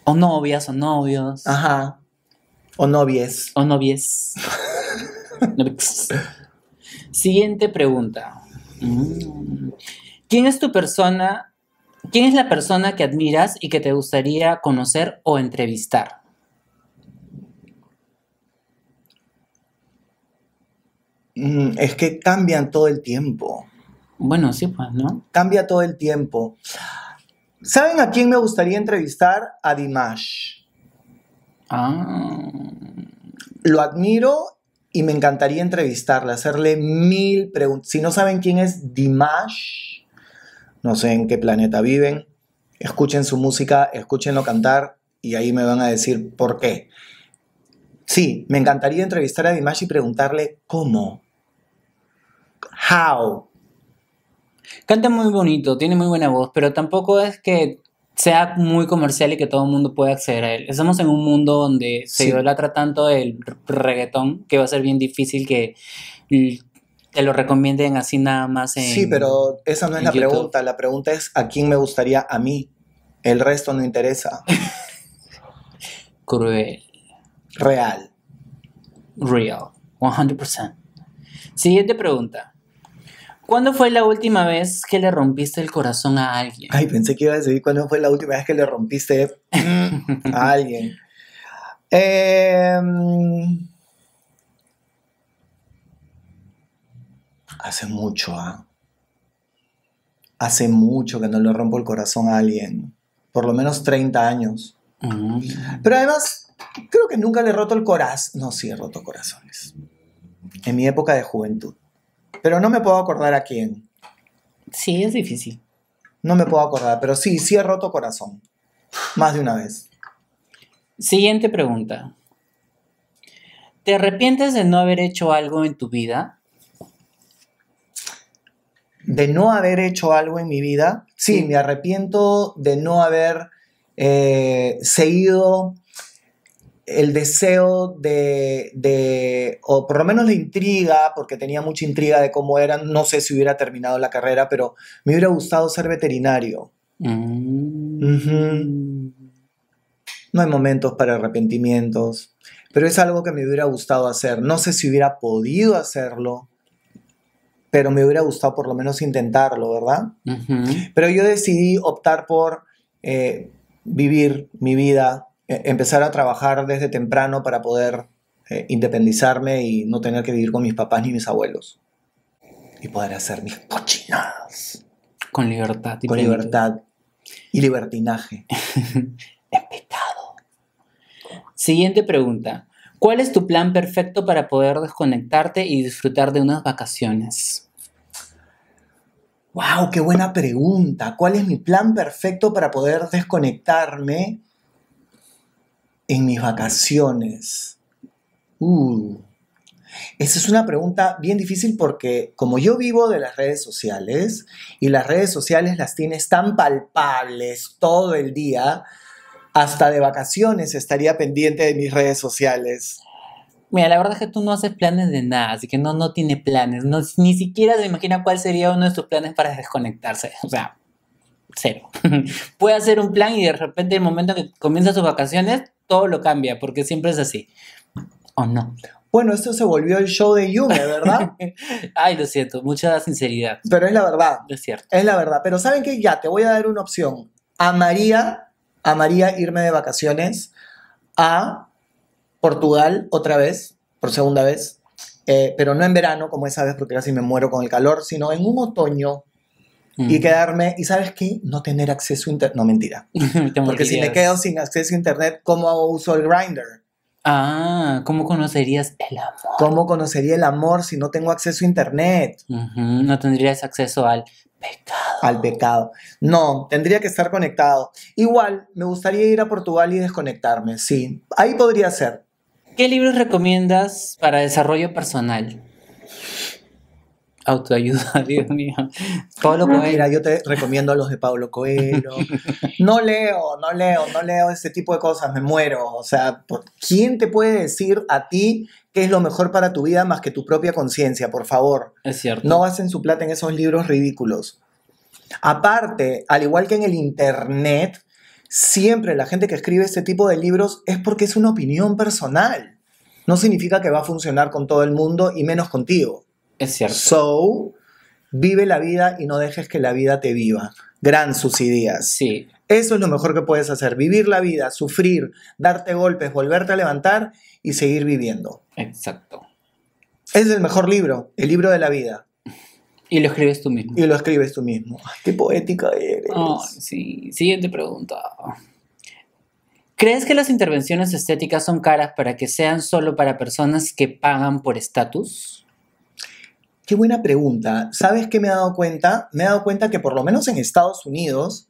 O novias, o novios. Ajá. O novies. O novies. Siguiente pregunta. ¿Quién es tu persona? ¿Quién es la persona que admiras y que te gustaría conocer o entrevistar? Mm, es que cambian todo el tiempo. Bueno, sí, pues, ¿no? Cambia todo el tiempo. ¿Saben a quién me gustaría entrevistar? A Dimash. Ah. Lo admiro y me encantaría entrevistarle, hacerle mil preguntas. Si no saben quién es Dimash, no sé en qué planeta viven, escuchen su música, escúchenlo cantar y ahí me van a decir por qué. Sí, me encantaría entrevistar a Dimash y preguntarle cómo. How. Canta muy bonito, tiene muy buena voz, pero tampoco es que sea muy comercial y que todo el mundo pueda acceder a él. Estamos en un mundo donde se sí. idolatra tanto el reggaetón que va a ser bien difícil que te lo recomienden así nada más. sí, pero esa no es la pregunta. La pregunta es a quién me gustaría a mí. El resto no interesa. Cruel. Real. Real. 100%. Siguiente pregunta. ¿Cuándo fue la última vez que le rompiste el corazón a alguien? Ay, pensé que iba a decir cuándo fue la última vez que le rompiste mm, a alguien. Em, hace mucho, ¿ah? Hace mucho que no le rompo el corazón a alguien. Por lo menos 30 años. Mm. Pero además, creo que nunca le he roto el corazón. No, sí, he roto corazones. En mi época de juventud. Pero no me puedo acordar a quién. Sí, es difícil. No me puedo acordar, pero sí, sí he roto corazón. Más de una vez. Siguiente pregunta. ¿Te arrepientes de no haber hecho algo en tu vida? De no haber hecho algo en mi vida. Sí, me arrepiento de no haber eh, seguido el deseo de, o por lo menos la intriga, porque tenía mucha intriga de cómo eran, no sé si hubiera terminado la carrera, pero me hubiera gustado ser veterinario. Mm. No hay momentos para arrepentimientos, pero es algo que me hubiera gustado hacer. No sé si hubiera podido hacerlo, pero me hubiera gustado por lo menos intentarlo, ¿verdad? Pero yo decidí optar por eh, vivir mi vida e, empezar a trabajar desde temprano para poder eh, independizarme y no tener que vivir con mis papás ni mis abuelos. Y poder hacer mis cochinadas. Con libertad. Y con libertad. Y libertinaje. Espectado. Siguiente pregunta. ¿Cuál es tu plan perfecto para poder desconectarte y disfrutar de unas vacaciones? ¡Wow! ¡Qué buena pregunta! ¿Cuál es mi plan perfecto para poder desconectarme en mis vacaciones? Uh. esa es una pregunta bien difícil porque como yo vivo de las redes sociales y las redes sociales las tienes tan palpables todo el día, hasta de vacaciones estaría pendiente de mis redes sociales. Mira, la verdad es que tú no haces planes de nada, así que no, no tiene planes, ni siquiera se imagina cuál sería uno de tus planes para desconectarse, o sea, cero. Puede hacer un plan y de repente el momento que comienza sus vacaciones, todo lo cambia, porque siempre es así. ¿O oh, no? Bueno, esto se volvió el show de Yume, ¿verdad? Ay, lo siento, mucha sinceridad. Pero es la verdad. Es cierto. Es la verdad. Pero ¿saben que Ya, te voy a dar una opción. A María, a María irme de vacaciones a Portugal otra vez, por segunda vez. Eh, pero no en verano, como esa vez, porque casi me muero con el calor, sino en un otoño y quedarme, y sabes qué, no tener acceso a internet, no mentira, porque si me quedo sin acceso a internet, ¿cómo uso el grinder? Ah, ¿cómo conocerías el amor? ¿Cómo conocería el amor si no tengo acceso a internet? No tendrías acceso al pecado. Al pecado. No, tendría que estar conectado. Igual, me gustaría ir a Portugal y desconectarme, sí. Ahí podría ser. ¿Qué libros recomiendas para desarrollo personal? autoayuda, Dios mío. Pablo Coelho. yo te recomiendo a los de Pablo Coelho. No leo, no leo, no leo ese tipo de cosas, me muero. O sea, ¿quién te puede decir a ti qué es lo mejor para tu vida más que tu propia conciencia? Por favor. Es cierto. No hacen su plata en esos libros ridículos. Aparte, al igual que en el Internet, siempre la gente que escribe este tipo de libros es porque es una opinión personal. No significa que va a funcionar con todo el mundo y menos contigo. Es cierto. So, vive la vida y no dejes que la vida te viva. Gran sus ideas. Sí. Eso es lo mejor que puedes hacer, vivir la vida, sufrir, darte golpes, volverte a levantar y seguir viviendo. Exacto. Es el mejor libro, el libro de la vida. Y lo escribes tú mismo. Y lo escribes tú mismo. Ay, qué poética eres. sí. Siguiente pregunta. ¿Crees que las intervenciones estéticas son caras para que sean solo para personas que pagan por estatus? Qué buena pregunta. ¿Sabes qué me he dado cuenta? Me he dado cuenta que por lo menos en Estados Unidos,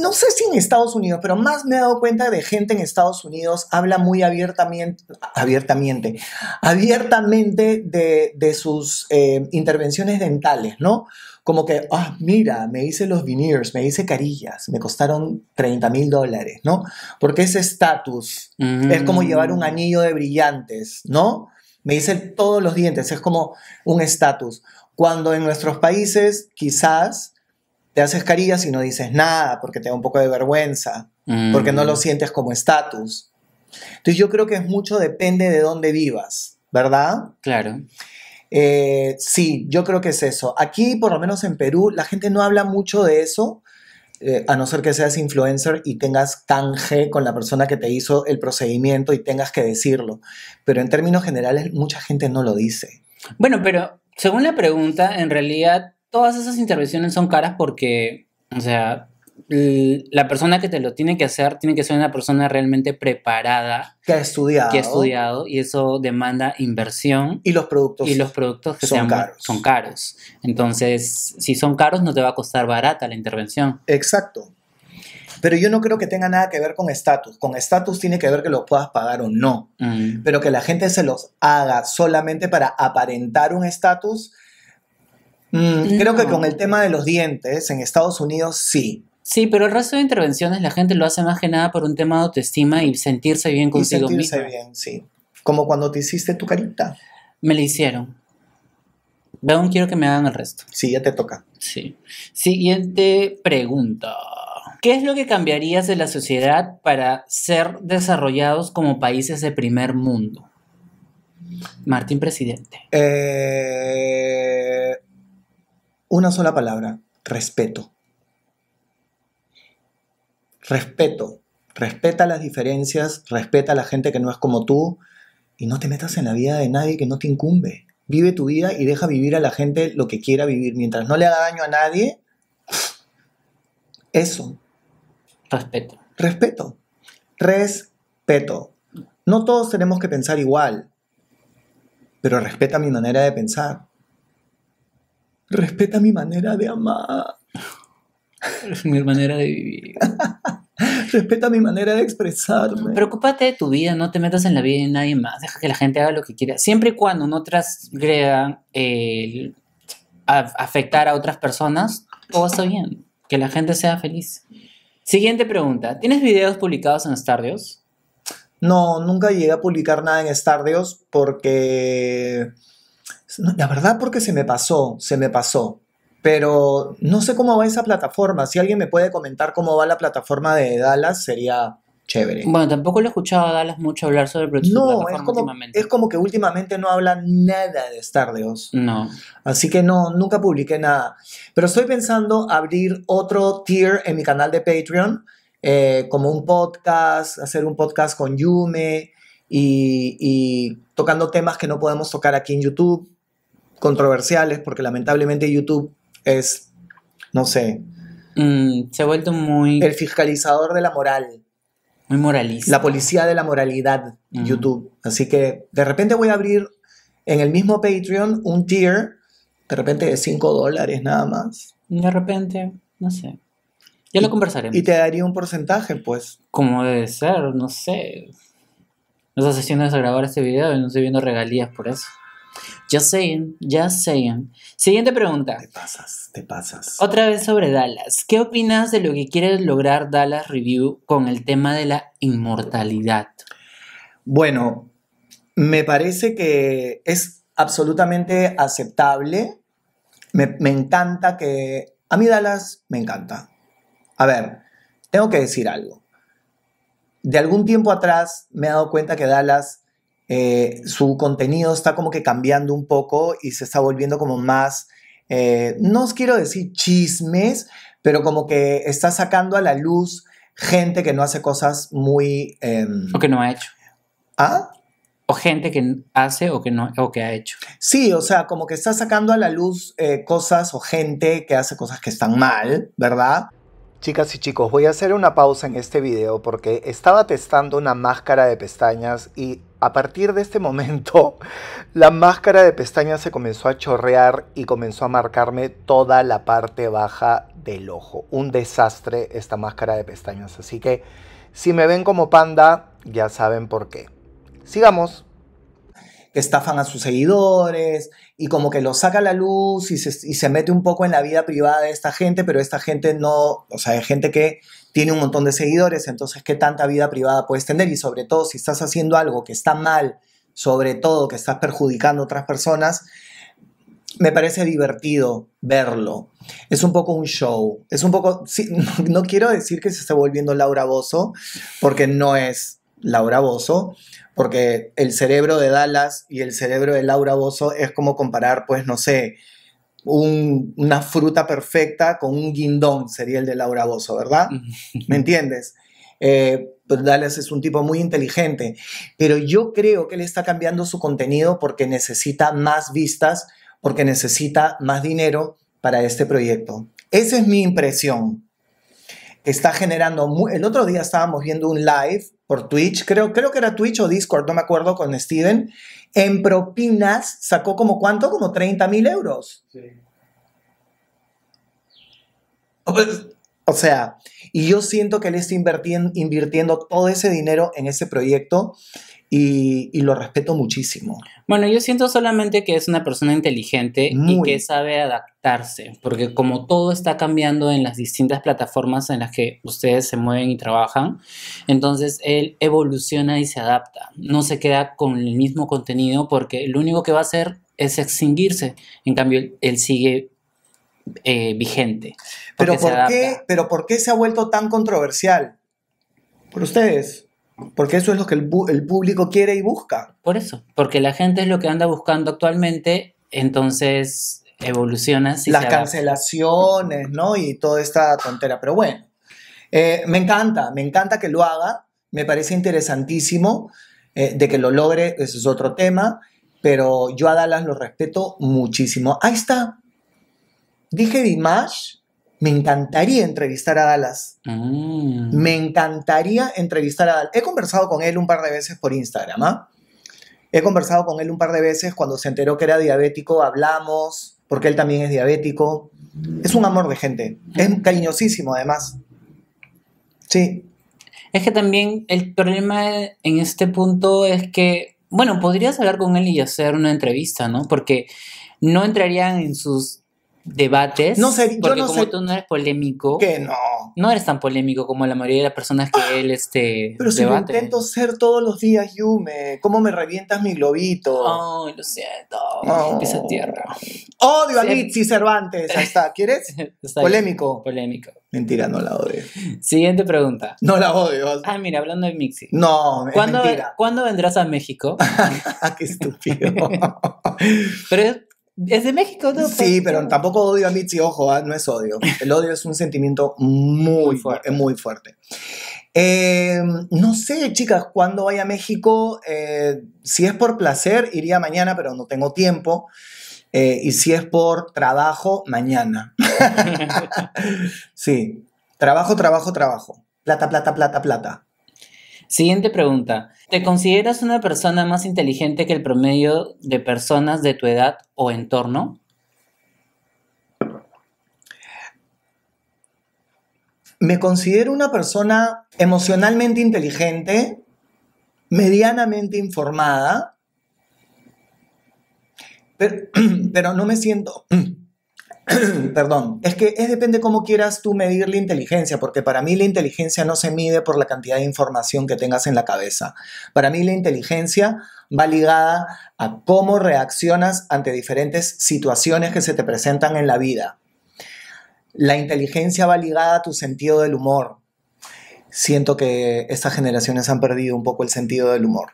no sé si en Estados Unidos, pero más me he dado cuenta de gente en Estados Unidos habla muy abiertamente, abiertamente, abiertamente de, sus eh, intervenciones dentales, ¿no? Como que, ah, mira, me hice los veneers, me hice carillas, me costaron 30 mil dólares, ¿no? Porque ese estatus es como llevar un mm. anillo de brillantes, ¿no? Me dicen todos los dientes, es como un estatus. Cuando en nuestros países quizás te haces carillas y no dices nada porque te da un poco de vergüenza, porque no lo mm. sientes como estatus. Entonces yo creo que es mucho depende de dónde vivas, ¿verdad? Claro. Eh, sí, yo creo que es eso. Aquí, por lo menos en Perú, la gente no habla mucho de eso, eh, a no ser que seas influencer y tengas canje con la persona que te hizo el procedimiento y tengas que decirlo. Pero en términos generales, mucha gente no lo dice. Bueno, pero según la pregunta, en realidad todas esas intervenciones son caras porque, o sea, la persona que te lo tiene que hacer tiene que ser una persona realmente preparada. Que ha estudiado. Que ha estudiado y eso demanda inversión. Y los productos. Y los productos son, caros. son caros. Entonces, si son caros, no te va a costar barata la intervención. Exacto. Pero yo no creo que tenga nada que ver con estatus. Con estatus tiene que ver que lo puedas pagar o no. Mm. Pero que la gente se los haga solamente para aparentar un estatus. Mm, creo que con el tema de los dientes, en Estados Unidos sí Sí, pero el resto de intervenciones la gente lo hace más que nada por un tema de autoestima y sentirse bien consigo mismo. Sentirse bien, sí. Como cuando te hiciste tu carita. Me la hicieron. veo quiero que me hagan el resto. Sí, ya te toca. Sí. Siguiente pregunta. ¿Qué es lo que cambiarías de la sociedad para ser desarrollados como países de primer mundo? Martín, presidente. Eh, una sola palabra, respeto respeto. Respeta las diferencias, respeta a la gente que no es como tú y no te metas en la vida de nadie que no te incumbe. Vive tu vida y deja vivir a la gente lo que quiera vivir. Mientras no le haga daño a nadie, eso. Respeto. Respeto. Respeto. No todos tenemos que pensar igual, pero respeta mi manera de pensar. Respeta mi manera de amar. mi manera de vivir. Respeta mi manera de expresarme. Preocúpate de tu vida, no te metas en la vida de nadie más. Deja que la gente haga lo que quiera. Siempre y cuando no transgreda afectar a otras personas, todo está bien. Que la gente sea feliz. Siguiente pregunta. ¿Tienes videos publicados en Stardews? No, nunca llegué a publicar nada en Stardews porque... La verdad porque se me pasó, se me pasó. Pero no sé cómo va esa plataforma. Si alguien me puede comentar cómo va la plataforma de Dallas, sería chévere. Bueno, tampoco le he escuchado a Dallas mucho hablar sobre producción no, es como, es como que últimamente no habla nada de Stardews. No. Así que no, nunca publiqué nada. Pero estoy pensando abrir otro tier en mi canal de Patreon, eh, como un podcast, hacer un podcast con Yume y tocando temas que no podemos tocar aquí en YouTube, controversiales, porque lamentablemente YouTube es, no sé. Mm, se ha vuelto muy... El fiscalizador de la moral. Muy moralista. La policía de la moralidad, en YouTube. Así que de repente voy a abrir en el mismo Patreon un tier, de repente de 5 dólares nada más. De repente, no sé. Ya lo conversaremos. Y te daría un porcentaje, pues. Como debe ser, no sé. Nos tienes a grabar este video y no estoy viendo regalías por eso. Just saying, just saying. Siguiente pregunta. Te pasas, te pasas. Otra vez sobre Dallas. ¿Qué opinas de lo que quiere lograr Dallas Review con el tema de la inmortalidad? Bueno, me parece que es absolutamente aceptable. Me, me encanta que... A mí Dallas me encanta. A ver, tengo que decir algo. De algún tiempo atrás me he dado cuenta que Dallas eh, su contenido está como que cambiando un poco y se está volviendo como más, eh, no os quiero decir chismes, pero como que está sacando a la luz gente que no hace cosas muy... Em, o que no ha hecho. ¿Ah? O gente que hace o que, no, o que ha hecho. Sí, o sea, como que está sacando a la luz eh, cosas o gente que hace cosas que están mal, ¿verdad? Chicas y chicos, voy a hacer una pausa en este video porque estaba testando una máscara de pestañas y a partir de este momento, la máscara de pestañas se comenzó a chorrear y comenzó a marcarme toda la parte baja del ojo. Un desastre esta máscara de pestañas. Así que si me ven como panda, ya saben por qué. Sigamos. Que estafan a sus seguidores y como que lo saca a la luz y se, y se mete un poco en la vida privada de esta gente, pero esta gente no, o sea, hay gente que tiene un montón de seguidores, entonces qué tanta vida privada puedes tener y sobre todo si estás haciendo algo que está mal, sobre todo que estás perjudicando a otras personas, me parece divertido verlo. Es un poco un show, es un poco, no, quiero decir que se esté volviendo Laura Bozo, porque no es Laura Bozo, porque el cerebro de Dallas y el cerebro de Laura Bozo es como comparar, pues no sé, una fruta perfecta con un guindón, sería el de Laura Bozo, ¿verdad? ¿Me entiendes? Eh, pues Dallas es un tipo muy inteligente, pero yo creo que él está cambiando su contenido porque necesita más vistas, porque necesita más dinero para este proyecto. Esa es mi impresión. Está generando... Muy... El otro día estábamos viendo un live por Twitch, creo, creo que era Twitch o Discord, no me acuerdo, con Steven, en propinas sacó como cuánto, como 30 mil euros. Sí. Pues, o sea, y yo siento que él está invirtiendo, invirtiendo todo ese dinero en ese proyecto y, lo respeto muchísimo. Bueno, yo siento solamente que es una persona inteligente y que sabe adaptarse, porque como todo está cambiando en las distintas plataformas en las que ustedes se mueven y trabajan, entonces él evoluciona y se adapta, no se queda con el mismo contenido porque lo único que va a hacer es extinguirse, en cambio él sigue eh, vigente. Pero ¿por, qué, pero ¿por qué se ha vuelto tan controversial? Por ustedes. Porque eso es lo que el, público quiere y busca. Por eso, porque la gente es lo que anda buscando actualmente, entonces evoluciona. Las cancelaciones, ¿no? Y toda esta tontera. Pero bueno, eh, me encanta, me encanta que lo haga, me parece interesantísimo eh, de que lo logre, eso es otro tema, pero yo a Dallas lo respeto muchísimo. Ahí está. Dije Dimash me encantaría entrevistar a Dallas. Mm. Me encantaría entrevistar a Dallas. He conversado con él un par de veces por Instagram. ¿ah? He conversado con él un par de veces cuando se enteró que era diabético, hablamos, porque él también es diabético. Es un amor de gente. Es cariñosísimo además. Sí. Es que también el problema en este punto es que, bueno, podrías hablar con él y hacer una entrevista, ¿no? Porque no entrarían en sus debates. No sé, yo porque no como sé. tú no eres polémico. Que no. No eres tan polémico como la mayoría de las personas que ah, él este. Pero si lo intento ser todos los días, Yume. ¿Cómo me revientas mi globito? Ay, lo siento. Oh. Empieza tierra. Odio a Litsi Cervantes. Ahí está. ¿Quieres? polémico. Polémico. Mentira, no la odio. Siguiente pregunta. No la odio. Ah, mira, hablando de Mixi. No, es ¿Cuándo, mentira. ¿Cuándo vendrás a México? Ah, qué estúpido. pero es de México, ¿no? Sí, pues, pero tampoco odio a Mitzi, ojo, ah, no es odio. El odio es un sentimiento muy, fuerte. Muy fuerte. Eh, no sé, chicas, cuándo vaya a México. Eh, si es por placer, iría mañana, pero no tengo tiempo. Eh, y si es por trabajo, mañana. sí, trabajo, trabajo, trabajo. Plata, plata, plata, plata. Siguiente pregunta. ¿Te consideras una persona más inteligente que el promedio de personas de tu edad o entorno? Me considero una persona emocionalmente inteligente, medianamente informada, pero, no me siento perdón, es que es depende cómo quieras tú medir la inteligencia, porque para mí la inteligencia no se mide por la cantidad de información que tengas en la cabeza. Para mí la inteligencia va ligada a cómo reaccionas ante diferentes situaciones que se te presentan en la vida. La inteligencia va ligada a tu sentido del humor. Siento que estas generaciones han perdido un poco el sentido del humor.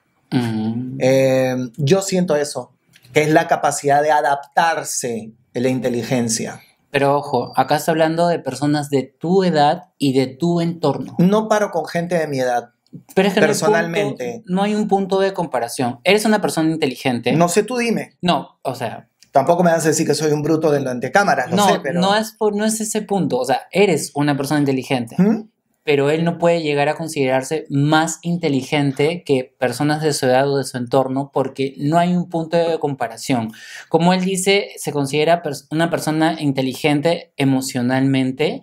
Eh, yo siento eso, que es la capacidad de adaptarse la inteligencia. Pero ojo, acá está hablando de personas de tu edad y de tu entorno. No paro con gente de mi edad. Pero personalmente. No hay, un punto de comparación. Eres una persona inteligente. No sé, tú dime. No, o sea. Tampoco me vas a decir que soy un bruto de la antecámara, no, sé, pero. No es, por, no es ese punto. O sea, eres una persona inteligente. ¿Mm? pero él no puede llegar a considerarse más inteligente que personas de su edad o de su entorno porque no hay un punto de comparación. Como él dice, se considera una persona inteligente emocionalmente,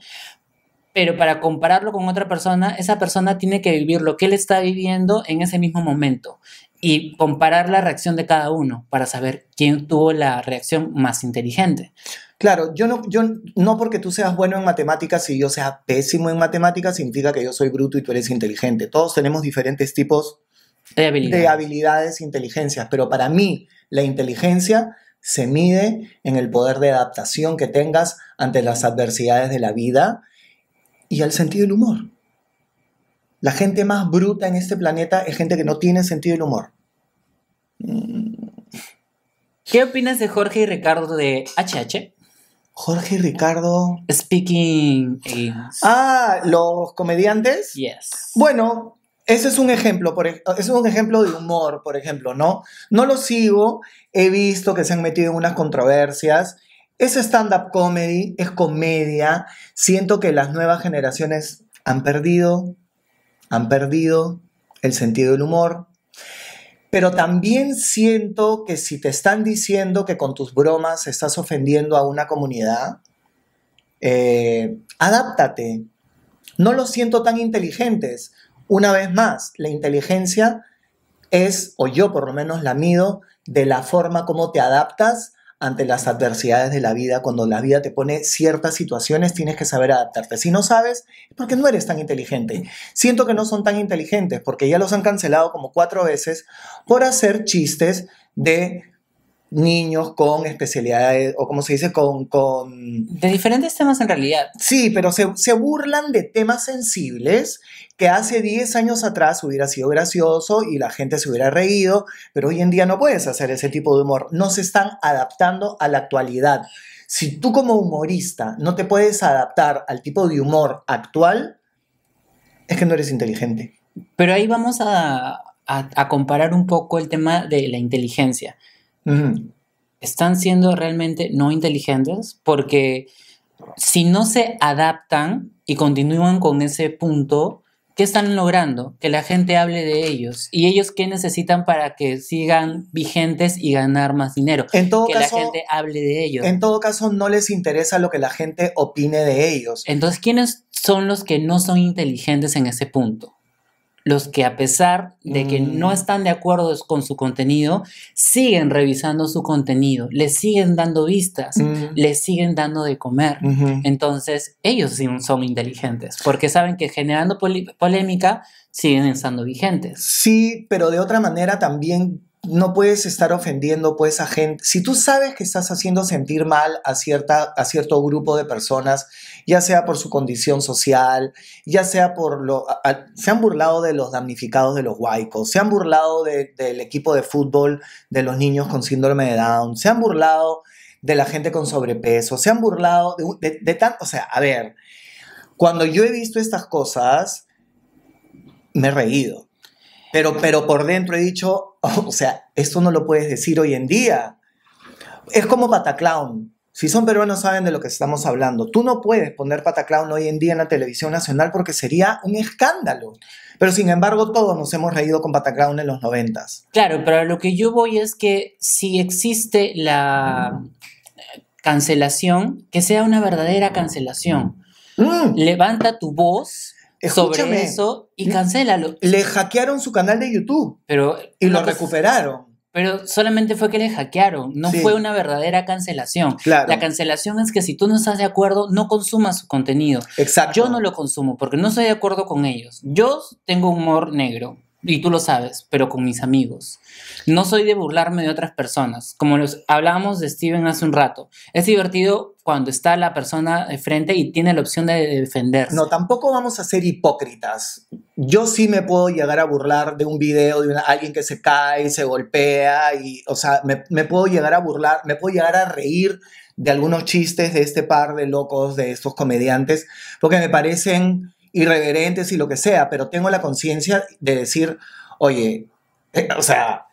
pero para compararlo con otra persona, esa persona tiene que vivir lo que él está viviendo en ese mismo momento y comparar la reacción de cada uno para saber quién tuvo la reacción más inteligente. Claro, yo no, yo no porque tú seas bueno en matemáticas y yo sea pésimo en matemáticas significa que yo soy bruto y tú eres inteligente. Todos tenemos diferentes tipos de habilidades. e inteligencias, pero para mí la inteligencia se mide en el poder de adaptación que tengas ante las adversidades de la vida y al sentido del humor. La gente más bruta en este planeta es gente que no tiene sentido del humor. ¿Qué opinas de Jorge y Ricardo de HH? Jorge Ricardo. Speaking. Ah, los comediantes. Yes. Bueno, ese es un ejemplo, por, es un ejemplo de humor, por ejemplo, ¿no? No lo sigo, he visto que se han metido en unas controversias. Es stand-up comedy, es comedia. Siento que las nuevas generaciones han perdido, han perdido el sentido del humor, pero también siento que si te están diciendo que con tus bromas estás ofendiendo a una comunidad, eh, adáptate. No los siento tan inteligentes. Una vez más, la inteligencia es, o yo por lo menos la mido, de la forma como te adaptas ante las adversidades de la vida, cuando la vida te pone ciertas situaciones, tienes que saber adaptarte. Si no sabes, es porque no eres tan inteligente. Siento que no son tan inteligentes porque ya los han cancelado como cuatro veces por hacer chistes de niños con especialidades, o como se dice, con, De diferentes temas en realidad. Sí, pero se, se burlan de temas sensibles que hace 10 años atrás hubiera sido gracioso y la gente se hubiera reído, pero hoy en día no puedes hacer ese tipo de humor. No se están adaptando a la actualidad. Si tú como humorista no te puedes adaptar al tipo de humor actual, es que no eres inteligente. Pero ahí vamos a, comparar un poco el tema de la inteligencia. Están siendo realmente no inteligentes porque si no se adaptan y continúan con ese punto, ¿Qué están logrando? Que la gente hable de ellos. ¿Y ellos qué necesitan para que sigan vigentes y ganar más dinero? En todo que la gente hable de ellos. En todo caso, no les interesa lo que la gente opine de ellos. Entonces, ¿quiénes son los que no son inteligentes en ese punto? los que a pesar de que no mm. están de acuerdo con su contenido, siguen revisando su contenido, les siguen dando vistas, mm. les siguen dando de comer. Entonces, ellos sí son inteligentes, porque saben que generando polémica siguen estando vigentes. Sí, pero de otra manera también no puedes estar ofendiendo pues a gente. Si tú sabes que estás haciendo sentir mal a, cierta, a cierto grupo de personas ya sea por su condición social, ya sea por lo... se han burlado de los damnificados de los huaicos, se han burlado del equipo de fútbol de los niños con síndrome de Down, se han burlado de la gente con sobrepeso, se han burlado de, de, O sea, a ver, cuando yo he visto estas cosas, me he reído. Pero, pero por dentro he dicho, o sea, esto no lo puedes decir hoy en día. Es como Pataclown. Si son peruanos saben de lo que estamos hablando. Tú no puedes poner Pataclown hoy en día en la televisión nacional porque sería un escándalo. Pero sin embargo todos nos hemos reído con Pataclown en los noventas. Claro, pero lo que yo voy es que si existe la cancelación, que sea una verdadera cancelación. Mm. Levanta tu voz sobre eso y cancélalo. Le hackearon su canal de YouTube. Pero y lo recuperaron. Pero solamente fue que le hackearon, no fue una verdadera cancelación. La cancelación es que si tú no estás de acuerdo, no consumas su contenido. Exacto. Yo no lo consumo porque no estoy de acuerdo con ellos. Yo tengo humor negro, y tú lo sabes, pero con mis amigos. No soy de burlarme de otras personas, como los hablábamos de Steven hace un rato. Es divertido cuando está la persona de frente y tiene la opción de defenderse. No, tampoco vamos a ser hipócritas. Yo sí me puedo llegar a burlar de un video de alguien que se cae, se golpea, y, o sea, me, puedo llegar a burlar, me puedo llegar a reír de algunos chistes de este par de locos, de estos comediantes, porque me parecen irreverentes y lo que sea, pero tengo la conciencia de decir, oye, eh, o sea,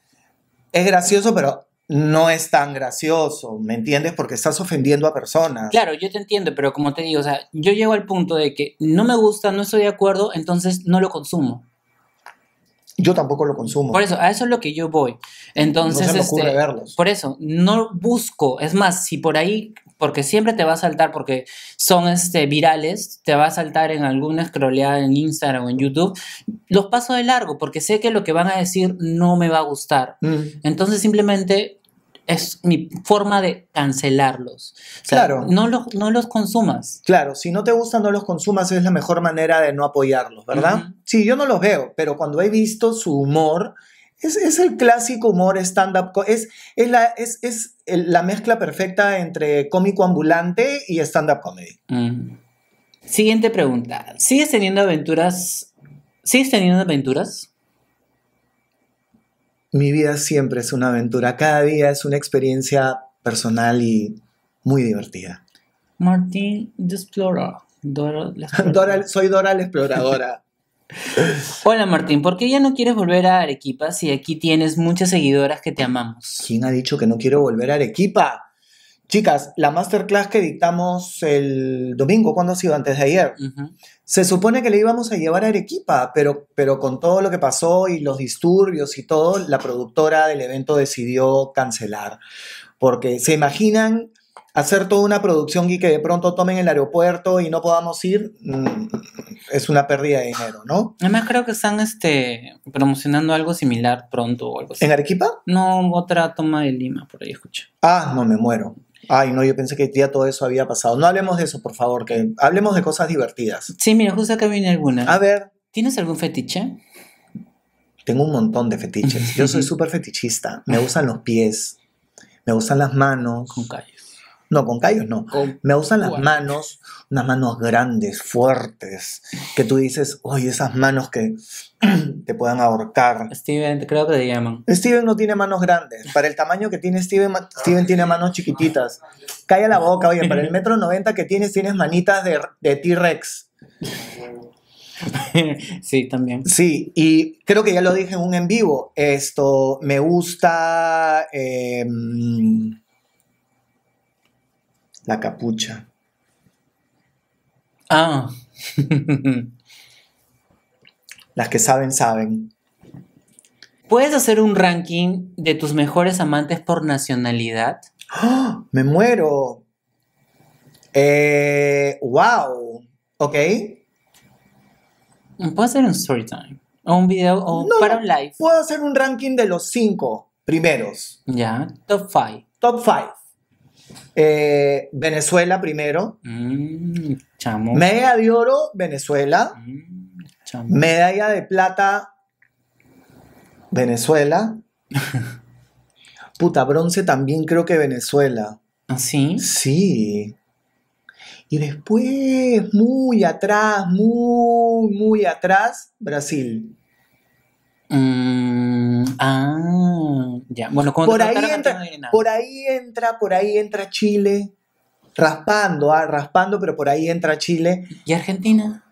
es gracioso, pero no es tan gracioso, ¿me entiendes? Porque estás ofendiendo a personas. Claro, yo te entiendo, pero como te digo, o sea, yo llego al punto de que no me gusta, no estoy de acuerdo, entonces no lo consumo. Yo tampoco lo consumo. Por eso, a eso es lo que yo voy. Entonces, no este, por eso, no busco, es más, si por ahí, porque siempre te va a saltar, porque son este, virales, te va a saltar en alguna scrolleada en Instagram o en YouTube, los paso de largo, porque sé que lo que van a decir no me va a gustar. Mm. Entonces, simplemente es mi forma de cancelarlos. claro. No los, consumas. Claro, si no te gustan, no los consumas, es la mejor manera de no apoyarlos, ¿verdad? Sí, yo no los veo, pero cuando he visto su humor, es, el clásico humor stand-up, es, es, la, es, la mezcla perfecta entre cómico ambulante y stand-up comedy. Siguiente pregunta. ¿Sigues teniendo aventuras? ¿Sigues teniendo aventuras? mi vida siempre es una aventura, cada día es una experiencia personal y muy divertida. Martín the soy Dora la exploradora. Hola Martín, ¿por qué ya no quieres volver a Arequipa si aquí tienes muchas seguidoras que te amamos? ¿Quién ha dicho que no quiero volver a Arequipa? Chicas, la masterclass que dictamos el domingo, ¿cuándo ha sido? Antes de ayer. Se supone que le íbamos a llevar a Arequipa, pero, pero con todo lo que pasó y los disturbios y todo, la productora del evento decidió cancelar. Porque se imaginan hacer toda una producción y que de pronto tomen el aeropuerto y no podamos ir, mm, es una pérdida de dinero, ¿no? Además creo que están este, promocionando algo similar pronto o algo así. ¿En Arequipa? No, otra toma de Lima, por ahí escuché. Ah, no me muero. Ay, no, yo pensé que ya todo eso había pasado. No hablemos de eso, por favor, que hablemos de cosas divertidas. Sí, mira, justo acá viene alguna. A ver. ¿Tienes algún fetiche? Tengo un montón de fetiches. Yo soy súper fetichista. Me gustan los pies, me gustan las manos. Con no, con callos no. me usan las manos, unas manos grandes, fuertes, que tú dices, oye, esas manos que te puedan ahorcar. Steven, creo que te llaman. Steven no tiene manos grandes. Para el tamaño que tiene Steven, Steven tiene manos chiquititas. Calla la boca, oye, para el metro noventa que tienes, tienes manitas de, T-Rex. sí, también. Sí, y creo que ya lo dije en un en vivo. Esto me gusta. Em, la capucha. Ah. Las que saben, saben. ¿Puedes hacer un ranking de tus mejores amantes por nacionalidad? ¡Ah! ¡Me muero! Eh, ¡Wow! ¿Ok? Mm, puedo hacer un story time. O un video o para un live. Puedo hacer un ranking de los cinco primeros. Ya, top five. Top five. Eh, Venezuela primero. Mm, Medalla de oro, Venezuela. Mm, Medalla de plata, Venezuela. Puta, bronce también creo que Venezuela. ¿Ah, sí? Sí. Y después, muy atrás, muy, muy atrás, Brasil. Mm, ah, ya. Bueno, por, ahí entra, por ahí entra, Chile, raspando, ah, raspando, pero por ahí entra Chile. ¿Y Argentina?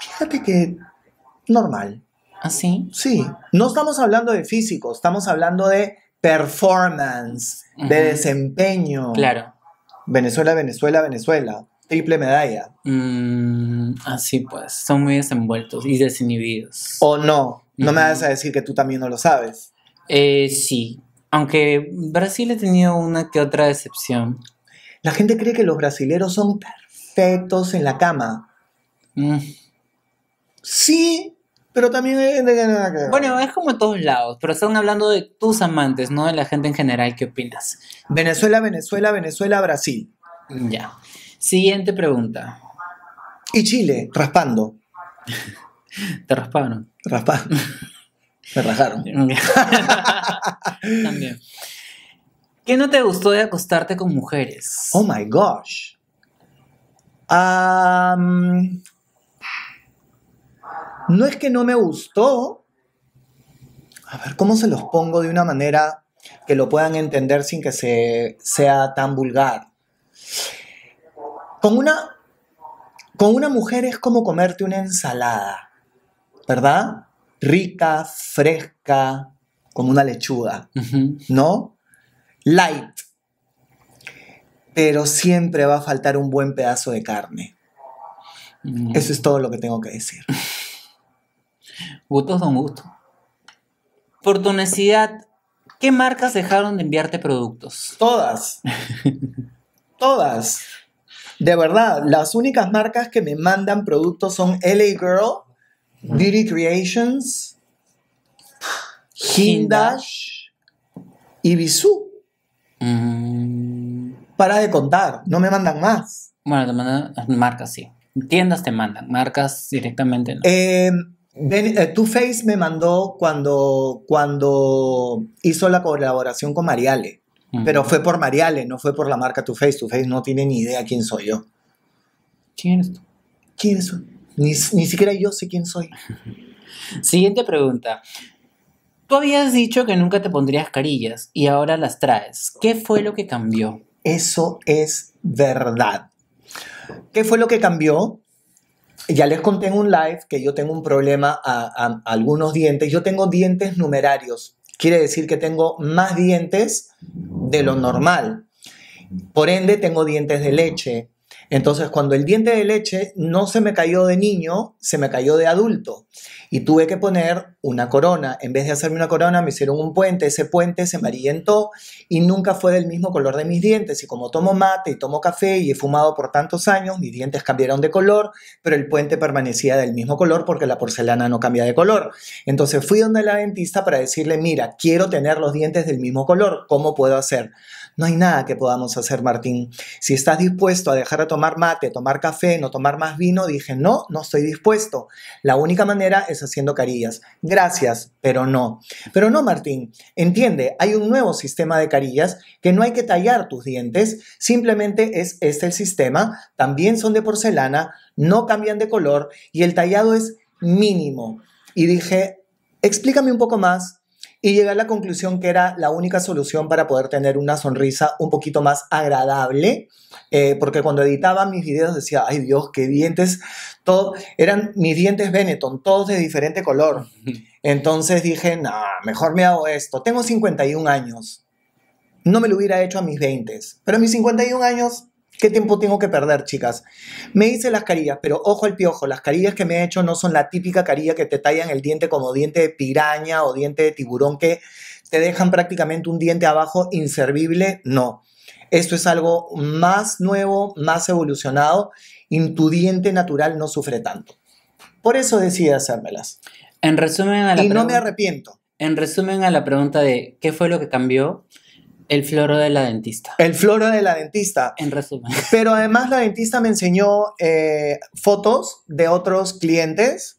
Fíjate que normal. ¿Ah, sí? Sí. No estamos hablando de físico, estamos hablando de performance, de desempeño. Claro. Venezuela, Venezuela, Venezuela triple medalla. Mm, así pues, son muy desenvueltos y desinhibidos. O no, no me vas a decir que tú también no lo sabes. Eh, sí, aunque Brasil ha tenido una que otra decepción La gente cree que los brasileros son perfectos en la cama. Mm. Sí, pero también hay gente que Bueno, es como en todos lados, pero están hablando de tus amantes, no de la gente en general. ¿Qué opinas? Venezuela, Venezuela, Venezuela, Brasil. Ya. Siguiente pregunta. Y Chile, raspando. Te rasparon. Rasparon. Me rajaron. También. ¿Qué no te gustó de acostarte con mujeres? Oh my gosh. no es que no me gustó. A ver, ¿cómo se los pongo de una manera que lo puedan entender sin que sea tan vulgar? Con una, con una mujer es como comerte una ensalada, ¿verdad? Rica, fresca, como una lechuga, ¿no? Light. Pero siempre va a faltar un buen pedazo de carne. Eso es todo lo que tengo que decir. Gustos don Gusto. Por tu necesidad, ¿qué marcas dejaron de enviarte productos? Todas. Todas. De verdad, las únicas marcas que me mandan productos son LA Girl, Beauty Creations, Hindash y Bisú. Mm. Para de contar, no me mandan más. Bueno, te mandan marcas, sí. Tiendas te mandan, marcas directamente no. Em, eh, Too Faced me mandó cuando, cuando hizo la colaboración con Mariale. Pero fue por Mariale, no fue por la marca Tu Face. Too Face no tiene ni idea quién soy yo. ¿Quién eres tú? ¿Quién eres tú? Ni, siquiera yo sé quién soy. Siguiente pregunta. Tú habías dicho que nunca te pondrías carillas y ahora las traes. ¿Qué fue lo que cambió? Eso es verdad. ¿Qué fue lo que cambió? Ya les conté en un live que yo tengo un problema a algunos dientes. Yo tengo dientes numerarios. Quiere decir que tengo más dientes de lo normal. Por ende, tengo dientes de leche. Entonces, cuando el diente de leche no se me cayó de niño, se me cayó de adulto y tuve que poner una corona. En vez de hacerme una corona, me hicieron un puente. Ese puente se amarillentó y nunca fue del mismo color de mis dientes. Y como tomo mate y tomo café y he fumado por tantos años, mis dientes cambiaron de color, pero el puente permanecía del mismo color porque la porcelana no cambia de color. Entonces fui donde la dentista para decirle, mira, quiero tener los dientes del mismo color, ¿cómo puedo hacer? No hay nada que podamos hacer, Martín. Si estás dispuesto a dejar de tomar mate, tomar café, no tomar más vino, dije, no, no estoy dispuesto. La única manera es haciendo carillas. Gracias, pero no. Pero no, Martín, entiende, hay un nuevo sistema de carillas que no hay que tallar tus dientes, simplemente es este el sistema, también son de porcelana, no cambian de color y el tallado es mínimo. Y dije, explícame un poco más, y llegué a la conclusión que era la única solución para poder tener una sonrisa un poquito más agradable, eh, porque cuando editaba mis videos decía, ay Dios, qué dientes, eran mis dientes Benetton, todos de diferente color. Entonces dije, mejor me hago esto. Tengo 51 años. No me lo hubiera hecho a mis 20, pero a mis 51 años ¿Qué tiempo tengo que perder, chicas? Me hice las carillas, pero ojo al piojo, las carillas que me he hecho no son la típica carilla que te tallan el diente como diente de piraña o diente de tiburón que te dejan prácticamente un diente abajo inservible, no. Esto es algo más nuevo, más evolucionado y tu diente natural no sufre tanto. Por eso decidí hacérmelas. En resumen y no me arrepiento. En resumen a la pregunta de qué fue lo que cambió, el floro de la dentista. El floro de la dentista. En resumen. Pero además la dentista me enseñó eh, fotos de otros clientes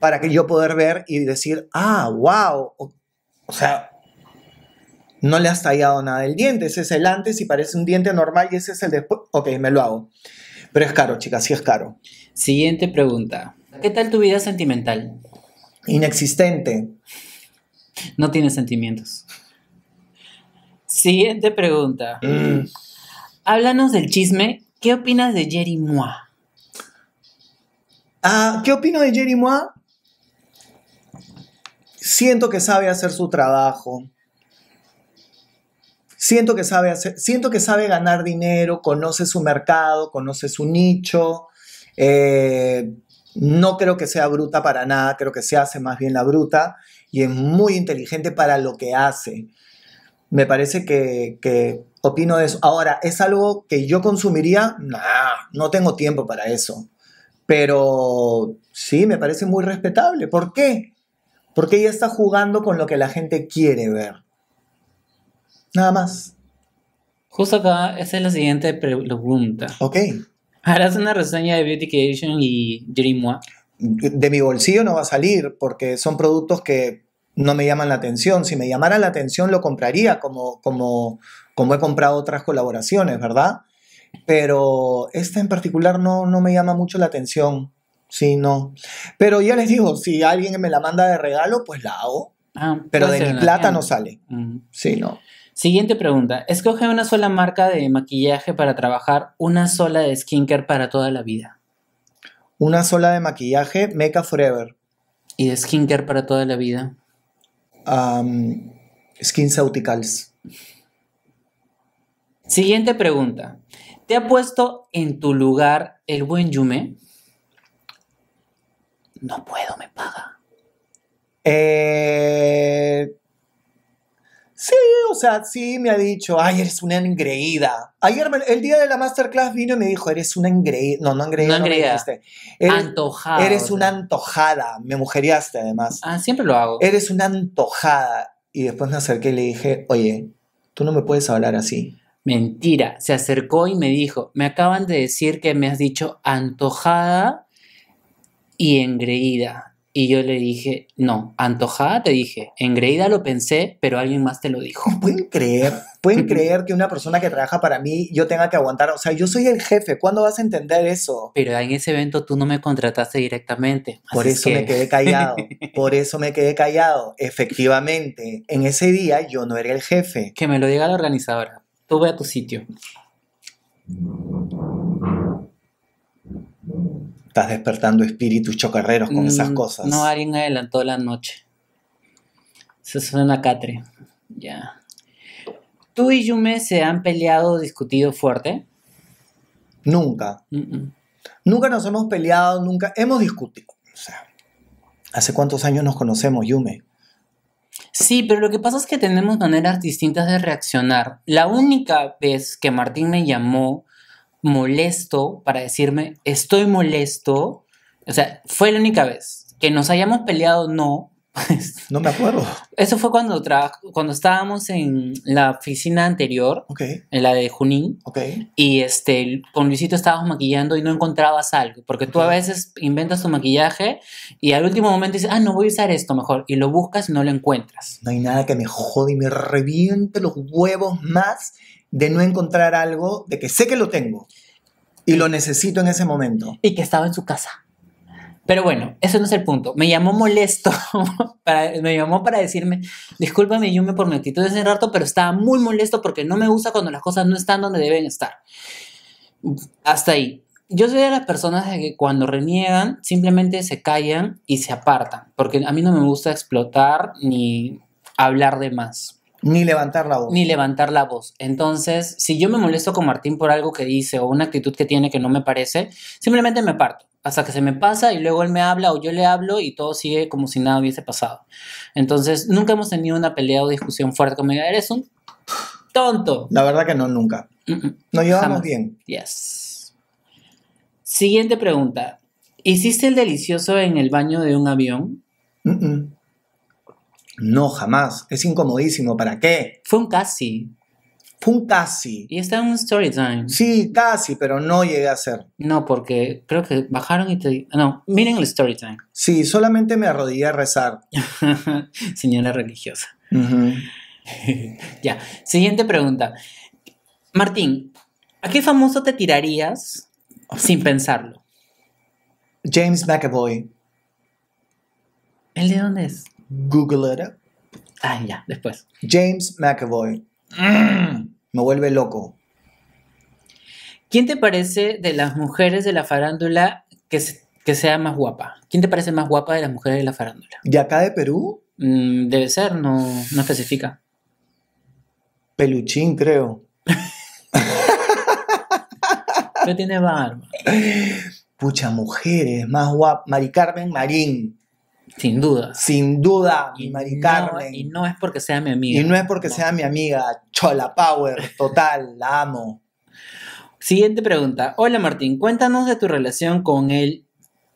para que yo poder ver y decir, ah, wow. O, sea, no le has tallado nada el diente. Ese es el antes y parece un diente normal y ese es el después. Ok, me lo hago. Pero es caro, chicas, sí es caro. Siguiente pregunta. ¿Qué tal tu vida sentimental? Inexistente. No tiene sentimientos. Siguiente pregunta. Mm. Háblanos del chisme. ¿Qué opinas de Jerry Moa? Ah, ¿Qué opino de Jerry Moa? Siento que sabe hacer su trabajo. Siento que sabe siento que sabe ganar dinero, conoce su mercado, conoce su nicho. Eh, no creo que sea bruta para nada, creo que se hace más bien la bruta y es muy inteligente para lo que hace. Me parece que, opino eso. Ahora, ¿es algo que yo consumiría? Nah, no tengo tiempo para eso. Pero sí, me parece muy respetable. ¿Por qué? Porque ella está jugando con lo que la gente quiere ver. Nada más. Justo acá, esa es la siguiente pregunta. Ok. ¿Harás una reseña de Beauty Creation y one. De mi bolsillo no va a salir porque son productos que no me llaman la atención. Si me llamara la atención lo compraría como, como, como he comprado otras colaboraciones, ¿verdad? Pero esta en particular no, me llama mucho la atención. Sí, no. Pero ya les digo, si alguien me la manda de regalo, pues la hago. Ah, pero de mi plata no sale. Sí, no. Siguiente pregunta. Escoge una sola marca de maquillaje para trabajar, una sola de skincare para toda la vida. Una sola de maquillaje, Meca Forever. ¿Y de skincare para toda la vida? Skin um, skins Siguiente pregunta. ¿Te ha puesto en tu lugar el buen Yume? No puedo, me paga. Eh, Sí, o sea, sí me ha dicho, ay, eres una engreída. Ayer, el día de la masterclass vino y me dijo, eres una engreída. No, no engreída, no, eres, antojada. Eres una antojada. Me mujeriaste, además. Ah, siempre lo hago. Eres una antojada. Y después me acerqué y le dije, oye, tú no me puedes hablar así. Mentira. Se acercó y me dijo, me acaban de decir que me has dicho antojada y engreída. Y yo le dije, no, antojada te dije, engreída lo pensé, pero alguien más te lo dijo. ¿Pueden creer? ¿Pueden creer que una persona que trabaja para mí yo tenga que aguantar? O sea, yo soy el jefe, ¿cuándo vas a entender eso? Pero en ese evento tú no me contrataste directamente. Por eso me quedé callado, por eso me quedé callado. Efectivamente, en ese día yo no era el jefe. Que me lo diga la organizadora, tú ve a tu sitio estás despertando espíritus chocarreros con esas mm, cosas. No, alguien adelantó la noche. Eso suena catre. Ya. ¿Tú y Yume se han peleado, o discutido fuerte? Nunca. Nunca nos hemos peleado, nunca hemos discutido. O sea, ¿hace cuántos años nos conocemos, Yume? Sí, pero lo que pasa es que tenemos maneras distintas de reaccionar. La única vez que Martín me llamó molesto para decirme, estoy molesto. O sea, fue la única vez que nos hayamos peleado, no. Pues. no me acuerdo. Eso fue cuando, cuando estábamos en la oficina anterior, en la de Junín, okay. y este, con Luisito estábamos maquillando y no encontrabas algo, porque tú a veces inventas tu maquillaje y al último momento dices, ah, no voy a usar esto mejor, y lo buscas y no lo encuentras. No hay nada que me jode y me reviente los huevos más de no encontrar algo de que sé que lo tengo y lo necesito en ese momento. Y que estaba en su casa. Pero bueno, ese no es el punto. Me llamó molesto, me llamó para decirme, discúlpame yo por mi actitud ese rato, pero estaba muy molesto porque no me gusta cuando las cosas no están donde deben estar. Hasta ahí. Yo soy de las personas que cuando reniegan simplemente se callan y se apartan, porque a mí no me gusta explotar ni hablar de más. Ni levantar la voz. Ni levantar la voz. Entonces, si yo me molesto con Martín por algo que dice o una actitud que tiene que no me parece, simplemente me parto hasta que se me pasa y luego él me habla o yo le hablo y todo sigue como si nada hubiese pasado. Entonces, nunca hemos tenido una pelea o discusión fuerte conmigo. Eres un tonto. La verdad que no, nunca. Nos llevamos bien. Yes. Siguiente pregunta. ¿Hiciste el delicioso en el baño de un avión? No, jamás. Es incomodísimo. ¿Para qué? Fue un casi. Fue un casi. Y está en un story time. Sí, casi, pero no llegué a hacer. No, porque creo que bajaron y te... No, miren el story time. Sí, solamente me arrodillé a rezar. Señora religiosa. ya, siguiente pregunta. Martín, ¿a qué famoso te tirarías sin pensarlo? James McAvoy. ¿El de dónde es? Google it Ah, ya, después. James McAvoy. me vuelve loco. ¿Quién te parece de las mujeres de la farándula que, que sea más guapa? ¿Quién te parece más guapa de las mujeres de la farándula? ¿De acá de Perú? Mm, debe ser, no, no especifica. Peluchín, creo. No tiene barba. Pucha, mujeres, más guapa. Mari Carmen Marín. Sin duda. Sin duda, y mi Mari no, Y no es porque sea mi amiga. Y no es porque sea mi amiga. Chola Power, total, la amo. Siguiente pregunta. Hola Martín, cuéntanos de tu relación con el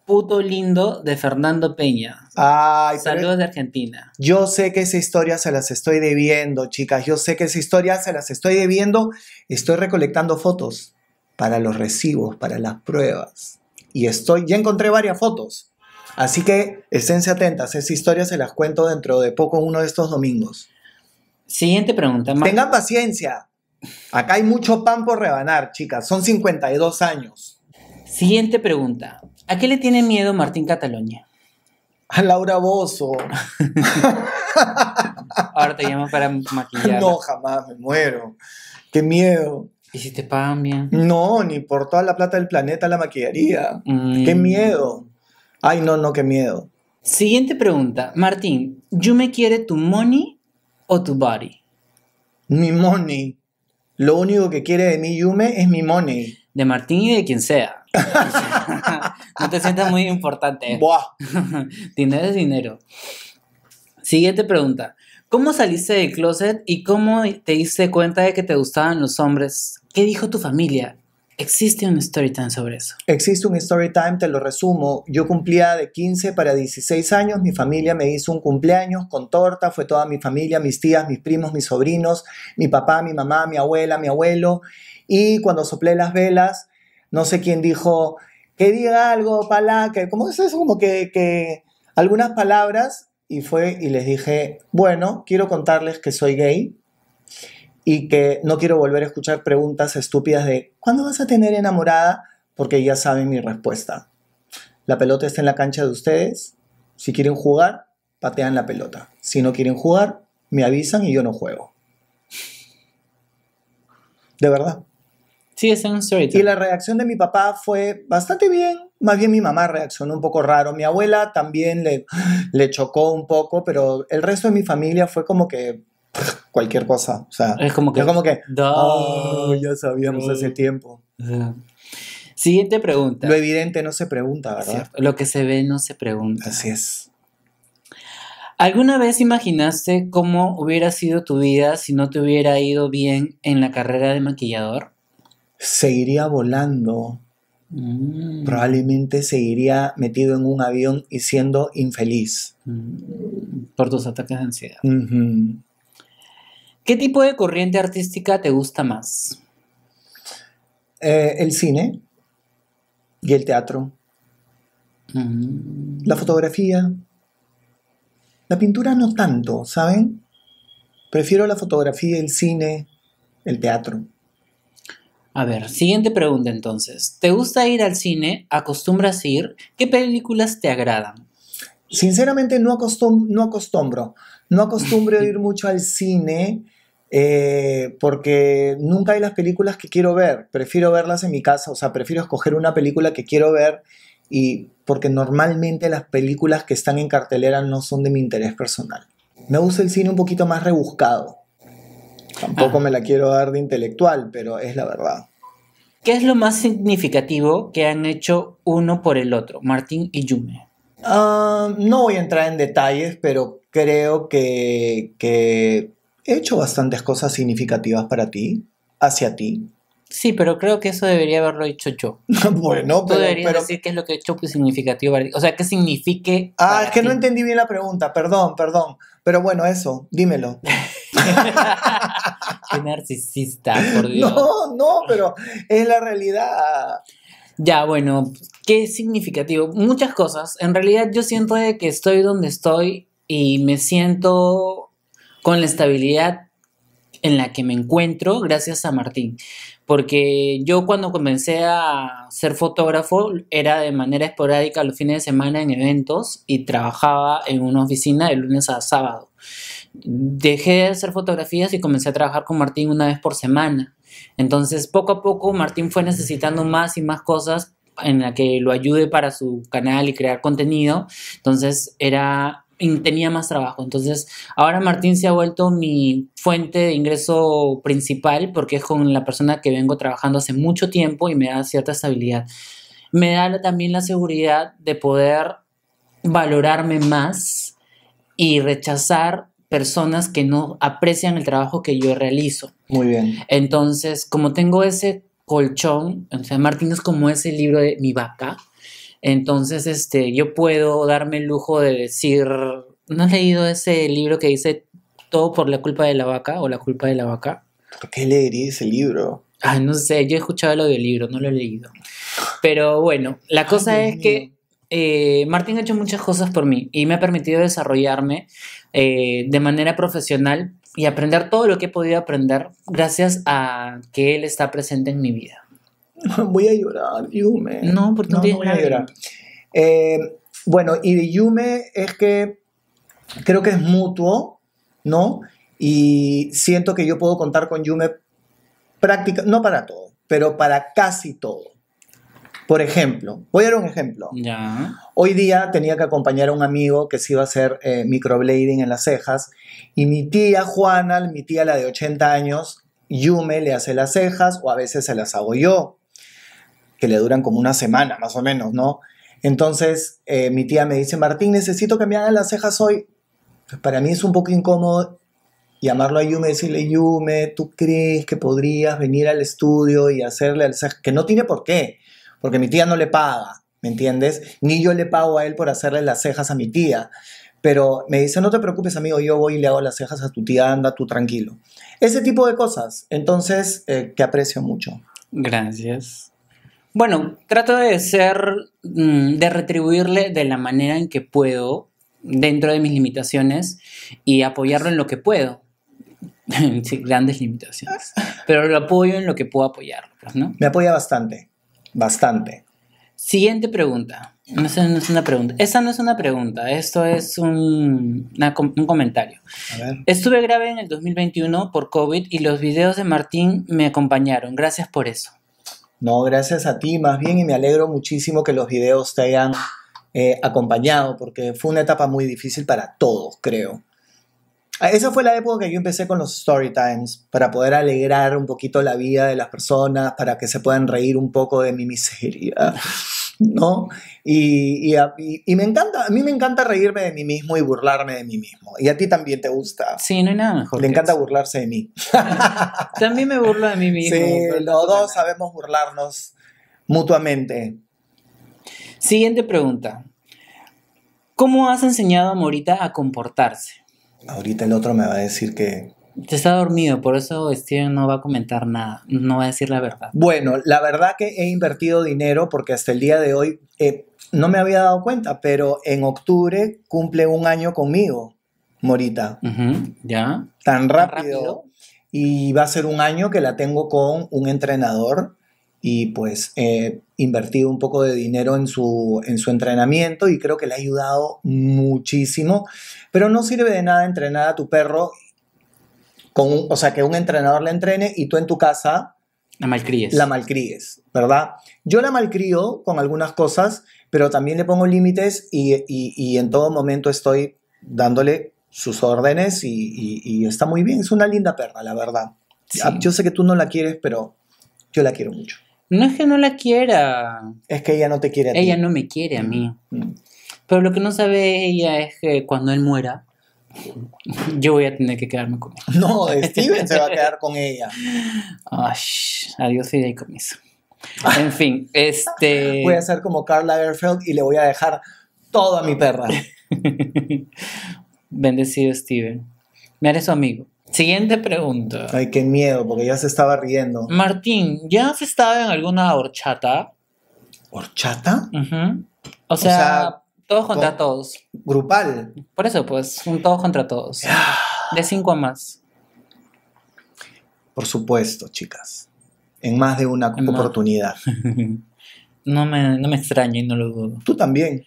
puto lindo de Fernando Peña. Ay, Saludos de Argentina. Yo sé que esa historia se las estoy debiendo, chicas. Yo sé que esa historia se las estoy debiendo. Estoy recolectando fotos para los recibos, para las pruebas. Y estoy, ya encontré varias fotos. Así que esténse atentas, esa historia se las cuento dentro de poco uno de estos domingos. Siguiente pregunta. Tengan paciencia. Acá hay mucho pan por rebanar, chicas. Son 52 años. Siguiente pregunta. ¿A qué le tiene miedo Martín Cataluña? A Laura Bozo. Ahora te llamo para maquillar. No, jamás, me muero. Qué miedo. ¿Y si te pagan bien? No, ni por toda la plata del planeta la maquillaría. Mm. Qué miedo. Ay, no, no, qué miedo. Siguiente pregunta. Martín, ¿Yume quiere tu money o tu body? Mi money. Lo único que quiere de mí Yume es mi money. De Martín y de quien sea. no te sientas muy importante. Buah. dinero es dinero. Siguiente pregunta. ¿Cómo saliste del closet y cómo te diste cuenta de que te gustaban los hombres? ¿Qué dijo tu familia? Existe un story time sobre eso. Existe un story time, te lo resumo. Yo cumplía de 15 para 16 años, mi familia me hizo un cumpleaños con torta, fue toda mi familia, mis tías, mis primos, mis sobrinos, mi papá, mi mamá, mi abuela, mi abuelo. Y cuando soplé las velas, no sé quién dijo, que diga algo, pala, que como es eso, como que, que algunas palabras. Y fue y les dije, bueno, quiero contarles que soy gay y que no quiero volver a escuchar preguntas estúpidas de ¿cuándo vas a tener enamorada? Porque ya saben mi respuesta. La pelota está en la cancha de ustedes. Si quieren jugar, patean la pelota. Si no quieren jugar, me avisan y yo no juego. De verdad. Sí, es un storytelling. Y la reacción de mi papá fue bastante bien. Más bien mi mamá reaccionó un poco raro. Mi abuela también le, le chocó un poco, pero el resto de mi familia fue como que cualquier cosa. O sea, es como que, oh, ya sabíamos hace tiempo. Siguiente pregunta. Lo evidente no se pregunta, ¿verdad? Lo que se ve no se pregunta. Así es. ¿Alguna vez imaginaste cómo hubiera sido tu vida si no te hubiera ido bien en la carrera de maquillador? Seguiría volando. Mm. Probablemente seguiría metido en un avión y siendo infeliz. Mm. Por tus ataques de ansiedad. ¿Qué tipo de corriente artística te gusta más? Eh, el cine y el teatro. Mm. La fotografía. La pintura no tanto, ¿saben? Prefiero la fotografía, el cine, el teatro. A ver, siguiente pregunta entonces. ¿Te gusta ir al cine? ¿Acostumbras ir? ¿Qué películas te agradan? Sinceramente no, acostum no acostumbro. No acostumbro ir mucho al cine. Eh, porque nunca hay las películas que quiero ver, prefiero verlas en mi casa, o sea, prefiero escoger una película que quiero ver y porque normalmente las películas que están en cartelera no son de mi interés personal. Me gusta el cine un poquito más rebuscado. Tampoco ah. me la quiero dar de intelectual, pero es la verdad. ¿Qué es lo más significativo que han hecho uno por el otro, Martín y Yume? Ah, no voy a entrar en detalles, pero creo que, que he hecho bastantes cosas significativas para ti, hacia ti. Sí, pero creo que eso debería haberlo hecho yo. bueno, Tú deberías decir qué es lo que he hecho pues, significativo para ti. O sea, qué signifique. Ah, es que no entendí bien la pregunta, perdón, perdón. Pero bueno, eso, dímelo. qué narcisista, por Dios. No, no, pero es la realidad. Ya, bueno, qué significativo. Muchas cosas. En realidad yo siento que estoy donde estoy y me siento con la estabilidad en la que me encuentro gracias a Martín. Porque yo cuando comencé a ser fotógrafo era de manera esporádica los fines de semana en eventos y trabajaba en una oficina de lunes a sábado. Dejé de hacer fotografías y comencé a trabajar con Martín una vez por semana. Entonces poco a poco Martín fue necesitando más y más cosas en la que lo ayude para su canal y crear contenido. Entonces era tenía más trabajo. Entonces, ahora Martín se ha vuelto mi fuente de ingreso principal porque es con la persona que vengo trabajando hace mucho tiempo y me da cierta estabilidad. Me da también la seguridad de poder valorarme más y rechazar personas que no aprecian el trabajo que yo realizo. Muy bien. Entonces, como tengo ese colchón, Martín es como ese libro de mi vaca, entonces, este, yo puedo darme el lujo de decir, ¿no has leído ese libro que dice todo por la culpa de la vaca o la culpa de la vaca? ¿Por qué leería ese libro? no sé, yo he escuchado lo del libro, no lo he leído. Pero bueno, la cosa es que eh, Martín ha hecho muchas cosas por mí y me ha permitido desarrollarme eh, de manera profesional y aprender todo lo que he podido aprender gracias a que él está presente en mi vida. voy a llorar, Yume. No, porque no, voy a llorar. Eh, bueno, y de Yume es que creo que es mutuo, ¿no? Y siento que yo puedo contar con Yume práctica, no para todo, pero para casi todo. Por ejemplo, voy a dar un ejemplo. Hoy día tenía que acompañar a un amigo que se iba a hacer eh, microblading en las cejas y mi tía Juana, mi tía la de 80 años, Yume le hace las cejas o a veces se las hago yo que le duran como una semana más o menos, ¿no? Entonces eh, mi tía me dice, Martín, necesito que me hagan las cejas hoy. para mí es un poco incómodo llamarlo a Yume y decirle, Yume, ¿tú crees que podrías venir al estudio y hacerle las cejas? Que no tiene por qué, porque mi tía no le paga, ¿me entiendes? Ni yo le pago a él por hacerle las cejas a mi tía. Pero me dice, no te preocupes, amigo, yo voy y le hago las cejas a tu tía, anda tú tranquilo. Ese tipo de cosas. Entonces, eh, que aprecio mucho. Gracias. Bueno, trato de ser, mm, de retribuirle de la manera en que puedo, dentro de mis limitaciones, y apoyarlo en lo que puedo. sí, grandes limitaciones. Pero lo apoyo en lo que puedo apoyarlo, pues, ¿no? Me apoya bastante, bastante. Siguiente pregunta. No, no es una pregunta. Esa no es una pregunta. Esto es un, un comentario. Estuve grave en el 2021 por COVID y los videos de Martín me acompañaron. Gracias por eso. No, gracias a ti más bien y me alegro muchísimo que los videos te hayan eh, acompañado porque fue una etapa muy difícil para todos, creo. Ah, esa fue la época que yo empecé con los story times para poder alegrar un poquito la vida de las personas, para que se puedan reír un poco de mi miseria. ¿no? Y, a, me encanta, a mí me encanta reírme de mí mismo y burlarme de mí mismo. Y a ti también te gusta. Sí, no hay nada mejor. Le encanta burlarse de mí. también me burlo de mí mismo. Sí, los dos sabemos burlarnos mutuamente. Siguiente pregunta. ¿Cómo has enseñado a Morita a comportarse? Ahorita el otro me va a decir que Está dormido, por eso Steven no va a comentar nada, no va a decir la verdad. Bueno, la verdad que he invertido dinero porque hasta el día de hoy eh, no me había dado cuenta, pero en octubre cumple un año conmigo, Morita. Ya. Tan rápido, Y va a ser un año que la tengo con un entrenador y pues he invertido un poco de dinero en su, en su entrenamiento y creo que le ha ayudado muchísimo. Pero no sirve de nada entrenar a tu perro o sea, que un entrenador la entrene y tú en tu casa... La malcríes. La malcríes, ¿verdad? Yo la malcrío con algunas cosas, pero también le pongo límites y, en todo momento estoy dándole sus órdenes y, está muy bien. Es una linda perra, la verdad. Ah, yo sé que tú no la quieres, pero yo la quiero mucho. No es que no la quiera. Es que ella no te quiere a ella ti. Ella no me quiere a mí. Mm. Pero lo que no sabe ella es que cuando él muera, yo voy a tener que quedarme con ella. No, Steven se va a quedar con ella. Ay, ah, adiós y eso. En fin, este. Voy a ser como Carla Lagerfeld y le voy a dejar todo a mi perra. Bendecido Steven. Me haré su amigo. Siguiente pregunta. Ay, qué miedo, porque ya se estaba riendo. Martín, ¿ya has estado en alguna horchata? ¿Horchata? o sea, todos contra todos. Grupal. Por eso, pues, un todos contra todos. De cinco a más. Por supuesto, chicas. En más de una oportunidad. no, me, no me extraño no lo dudo. Tú también.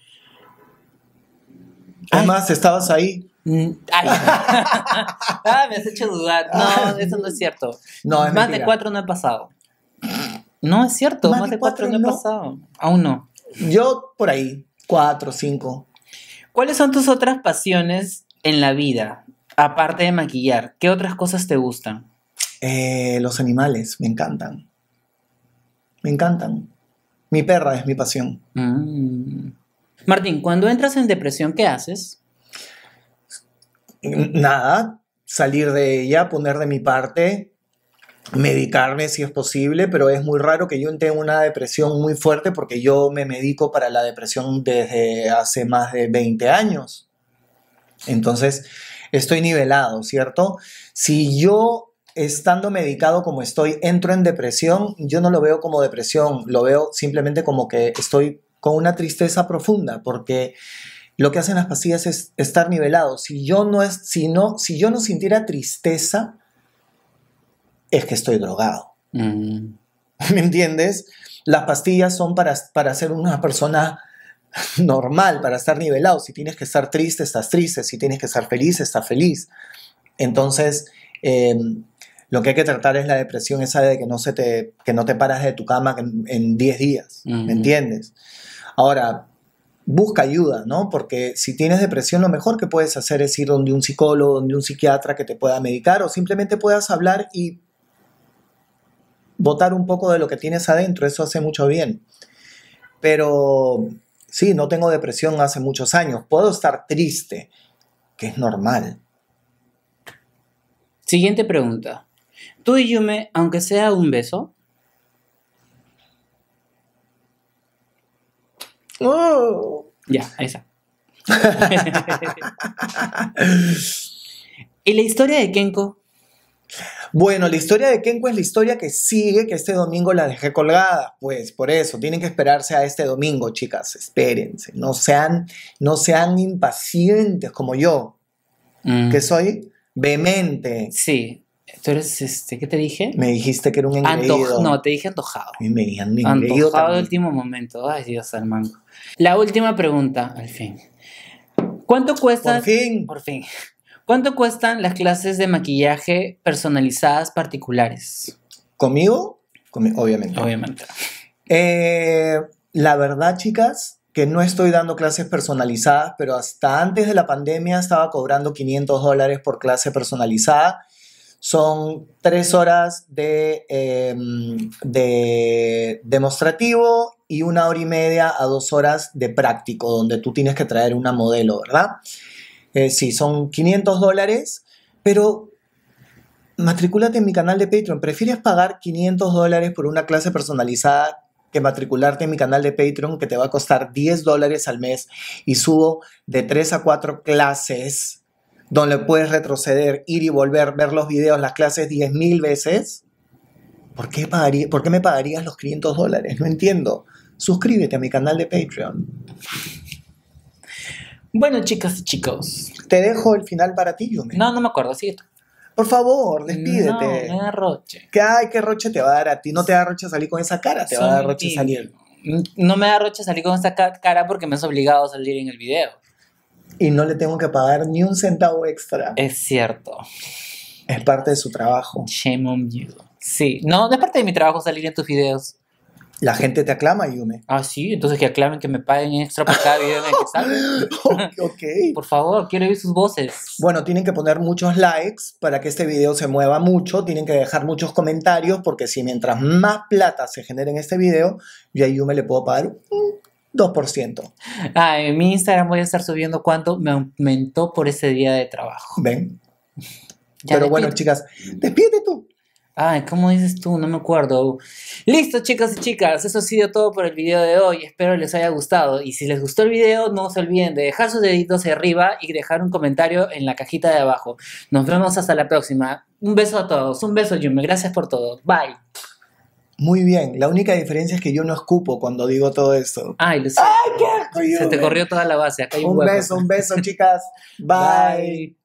Además, estabas ahí. Mm, ay, ah, me has hecho dudar. No, eso no es cierto. más de cuatro no he pasado. No es cierto, más, de cuatro, no he pasado. Aún no. Yo por ahí. Cuatro, cinco. ¿Cuáles son tus otras pasiones en la vida? Aparte de maquillar, ¿qué otras cosas te gustan? Eh, los animales, me encantan. Me encantan. Mi perra es mi pasión. Mm. Martín, cuando entras en depresión, ¿qué haces? Nada, salir de ella, poner de mi parte, medicarme si es posible, pero es muy raro que yo tenga una depresión muy fuerte porque yo me medico para la depresión desde hace más de 20 años. Entonces, estoy nivelado, ¿cierto? Si yo estando medicado como estoy entro en depresión, yo no lo veo como depresión, lo veo simplemente como que estoy con una tristeza profunda porque lo que hacen las pastillas es estar nivelado. Si yo no es, si si yo no sintiera tristeza, es que estoy drogado. Mm. ¿Me entiendes? Las pastillas son para, para ser una persona normal, para estar nivelado. Si tienes que estar triste, estás triste. Si tienes que estar feliz, estás feliz. Entonces, em, lo que hay que tratar es la depresión esa de que no, se te, que no te paras de tu cama en 10 días, ¿me entiendes? Ahora, busca ayuda, ¿no? Porque si tienes depresión, lo mejor que puedes hacer es ir donde un psicólogo, donde un psiquiatra que te pueda medicar o simplemente puedas hablar y Votar un poco de lo que tienes adentro, eso hace mucho bien. Pero sí, no tengo depresión hace muchos años, puedo estar triste, que es normal. Siguiente pregunta. ¿Tú y Yume, aunque sea un beso? Oh. Ya, esa. ¿Y la historia de Kenko? Bueno, la historia de Kenko es la historia que sigue, que este domingo la dejé colgada. Pues por eso, tienen que esperarse a este domingo, chicas. Espérense. No sean, no sean impacientes como yo, mm. que soy vehemente. Sí. Tú eres, este, ¿qué te dije? Me dijiste que era un engreído. no, te dije antojado. Y me dijeron Antojado de último momento. Ay, Dios al mango. La última pregunta, al fin. ¿Cuánto cuesta? Por fin. Por fin. ¿Cuánto cuestan las clases de maquillaje personalizadas particulares? ¿Conmigo? obviamente. Obviamente. Eh, la verdad, chicas, que no estoy dando clases personalizadas, pero hasta antes de la pandemia estaba cobrando 500 dólares por clase personalizada. Son tres horas de, em, de demostrativo y una hora y media a dos horas de práctico, donde tú tienes que traer una modelo, ¿verdad? Eh, sí, son 500 dólares, pero matricúlate en mi canal de Patreon. ¿Prefieres pagar 500 dólares por una clase personalizada que matricularte en mi canal de Patreon que te va a costar 10 dólares al mes y subo de 3 a 4 clases donde puedes retroceder, ir y volver, ver los videos, las clases 10.000 veces? ¿Por qué, ¿Por qué me pagarías los 500 dólares? No entiendo. Suscríbete a mi canal de Patreon. Bueno, chicas y chicos. Te dejo el final para ti, yo No, no me acuerdo, sigue tú. Por favor, despídete. No, me da roche. ¿Qué, ay, qué roche te va a dar a ti? No te da roche salir con esa cara, te va a dar roche salir. No me da roche salir con esa cara porque me has obligado a salir en el video. Y no le tengo que pagar ni un centavo extra. Es cierto. Es parte de su trabajo. Shame on you. Sí, no, no es parte de mi trabajo salir en tus videos. La gente te aclama, Yume. Ah, sí, entonces que aclamen que me paguen extra por cada video en el que salga. ok. por favor, quiero oír sus voces. Bueno, tienen que poner muchos likes para que este video se mueva mucho. Tienen que dejar muchos comentarios porque si mientras más plata se genere en este video, yo a Yume le puedo pagar un 2%. Ah, en mi Instagram voy a estar subiendo cuánto me aumentó por ese día de trabajo. Ven. Pero bueno, chicas, despídete tú. Ay, ¿cómo dices tú? No me acuerdo. Listo, chicas y chicas, eso ha sido todo por el video de hoy. Espero les haya gustado. Y si les gustó el video, no se olviden de dejar sus deditos arriba y dejar un comentario en la cajita de abajo. Nos vemos hasta la próxima. Un beso a todos. Un beso, Yume. Gracias por todo. Bye. Muy bien. La única diferencia es que yo no escupo cuando digo todo esto. Ay, Lucía. ¡Ay, Se te corrió toda la base. un, beso, un beso, chicas. Bye.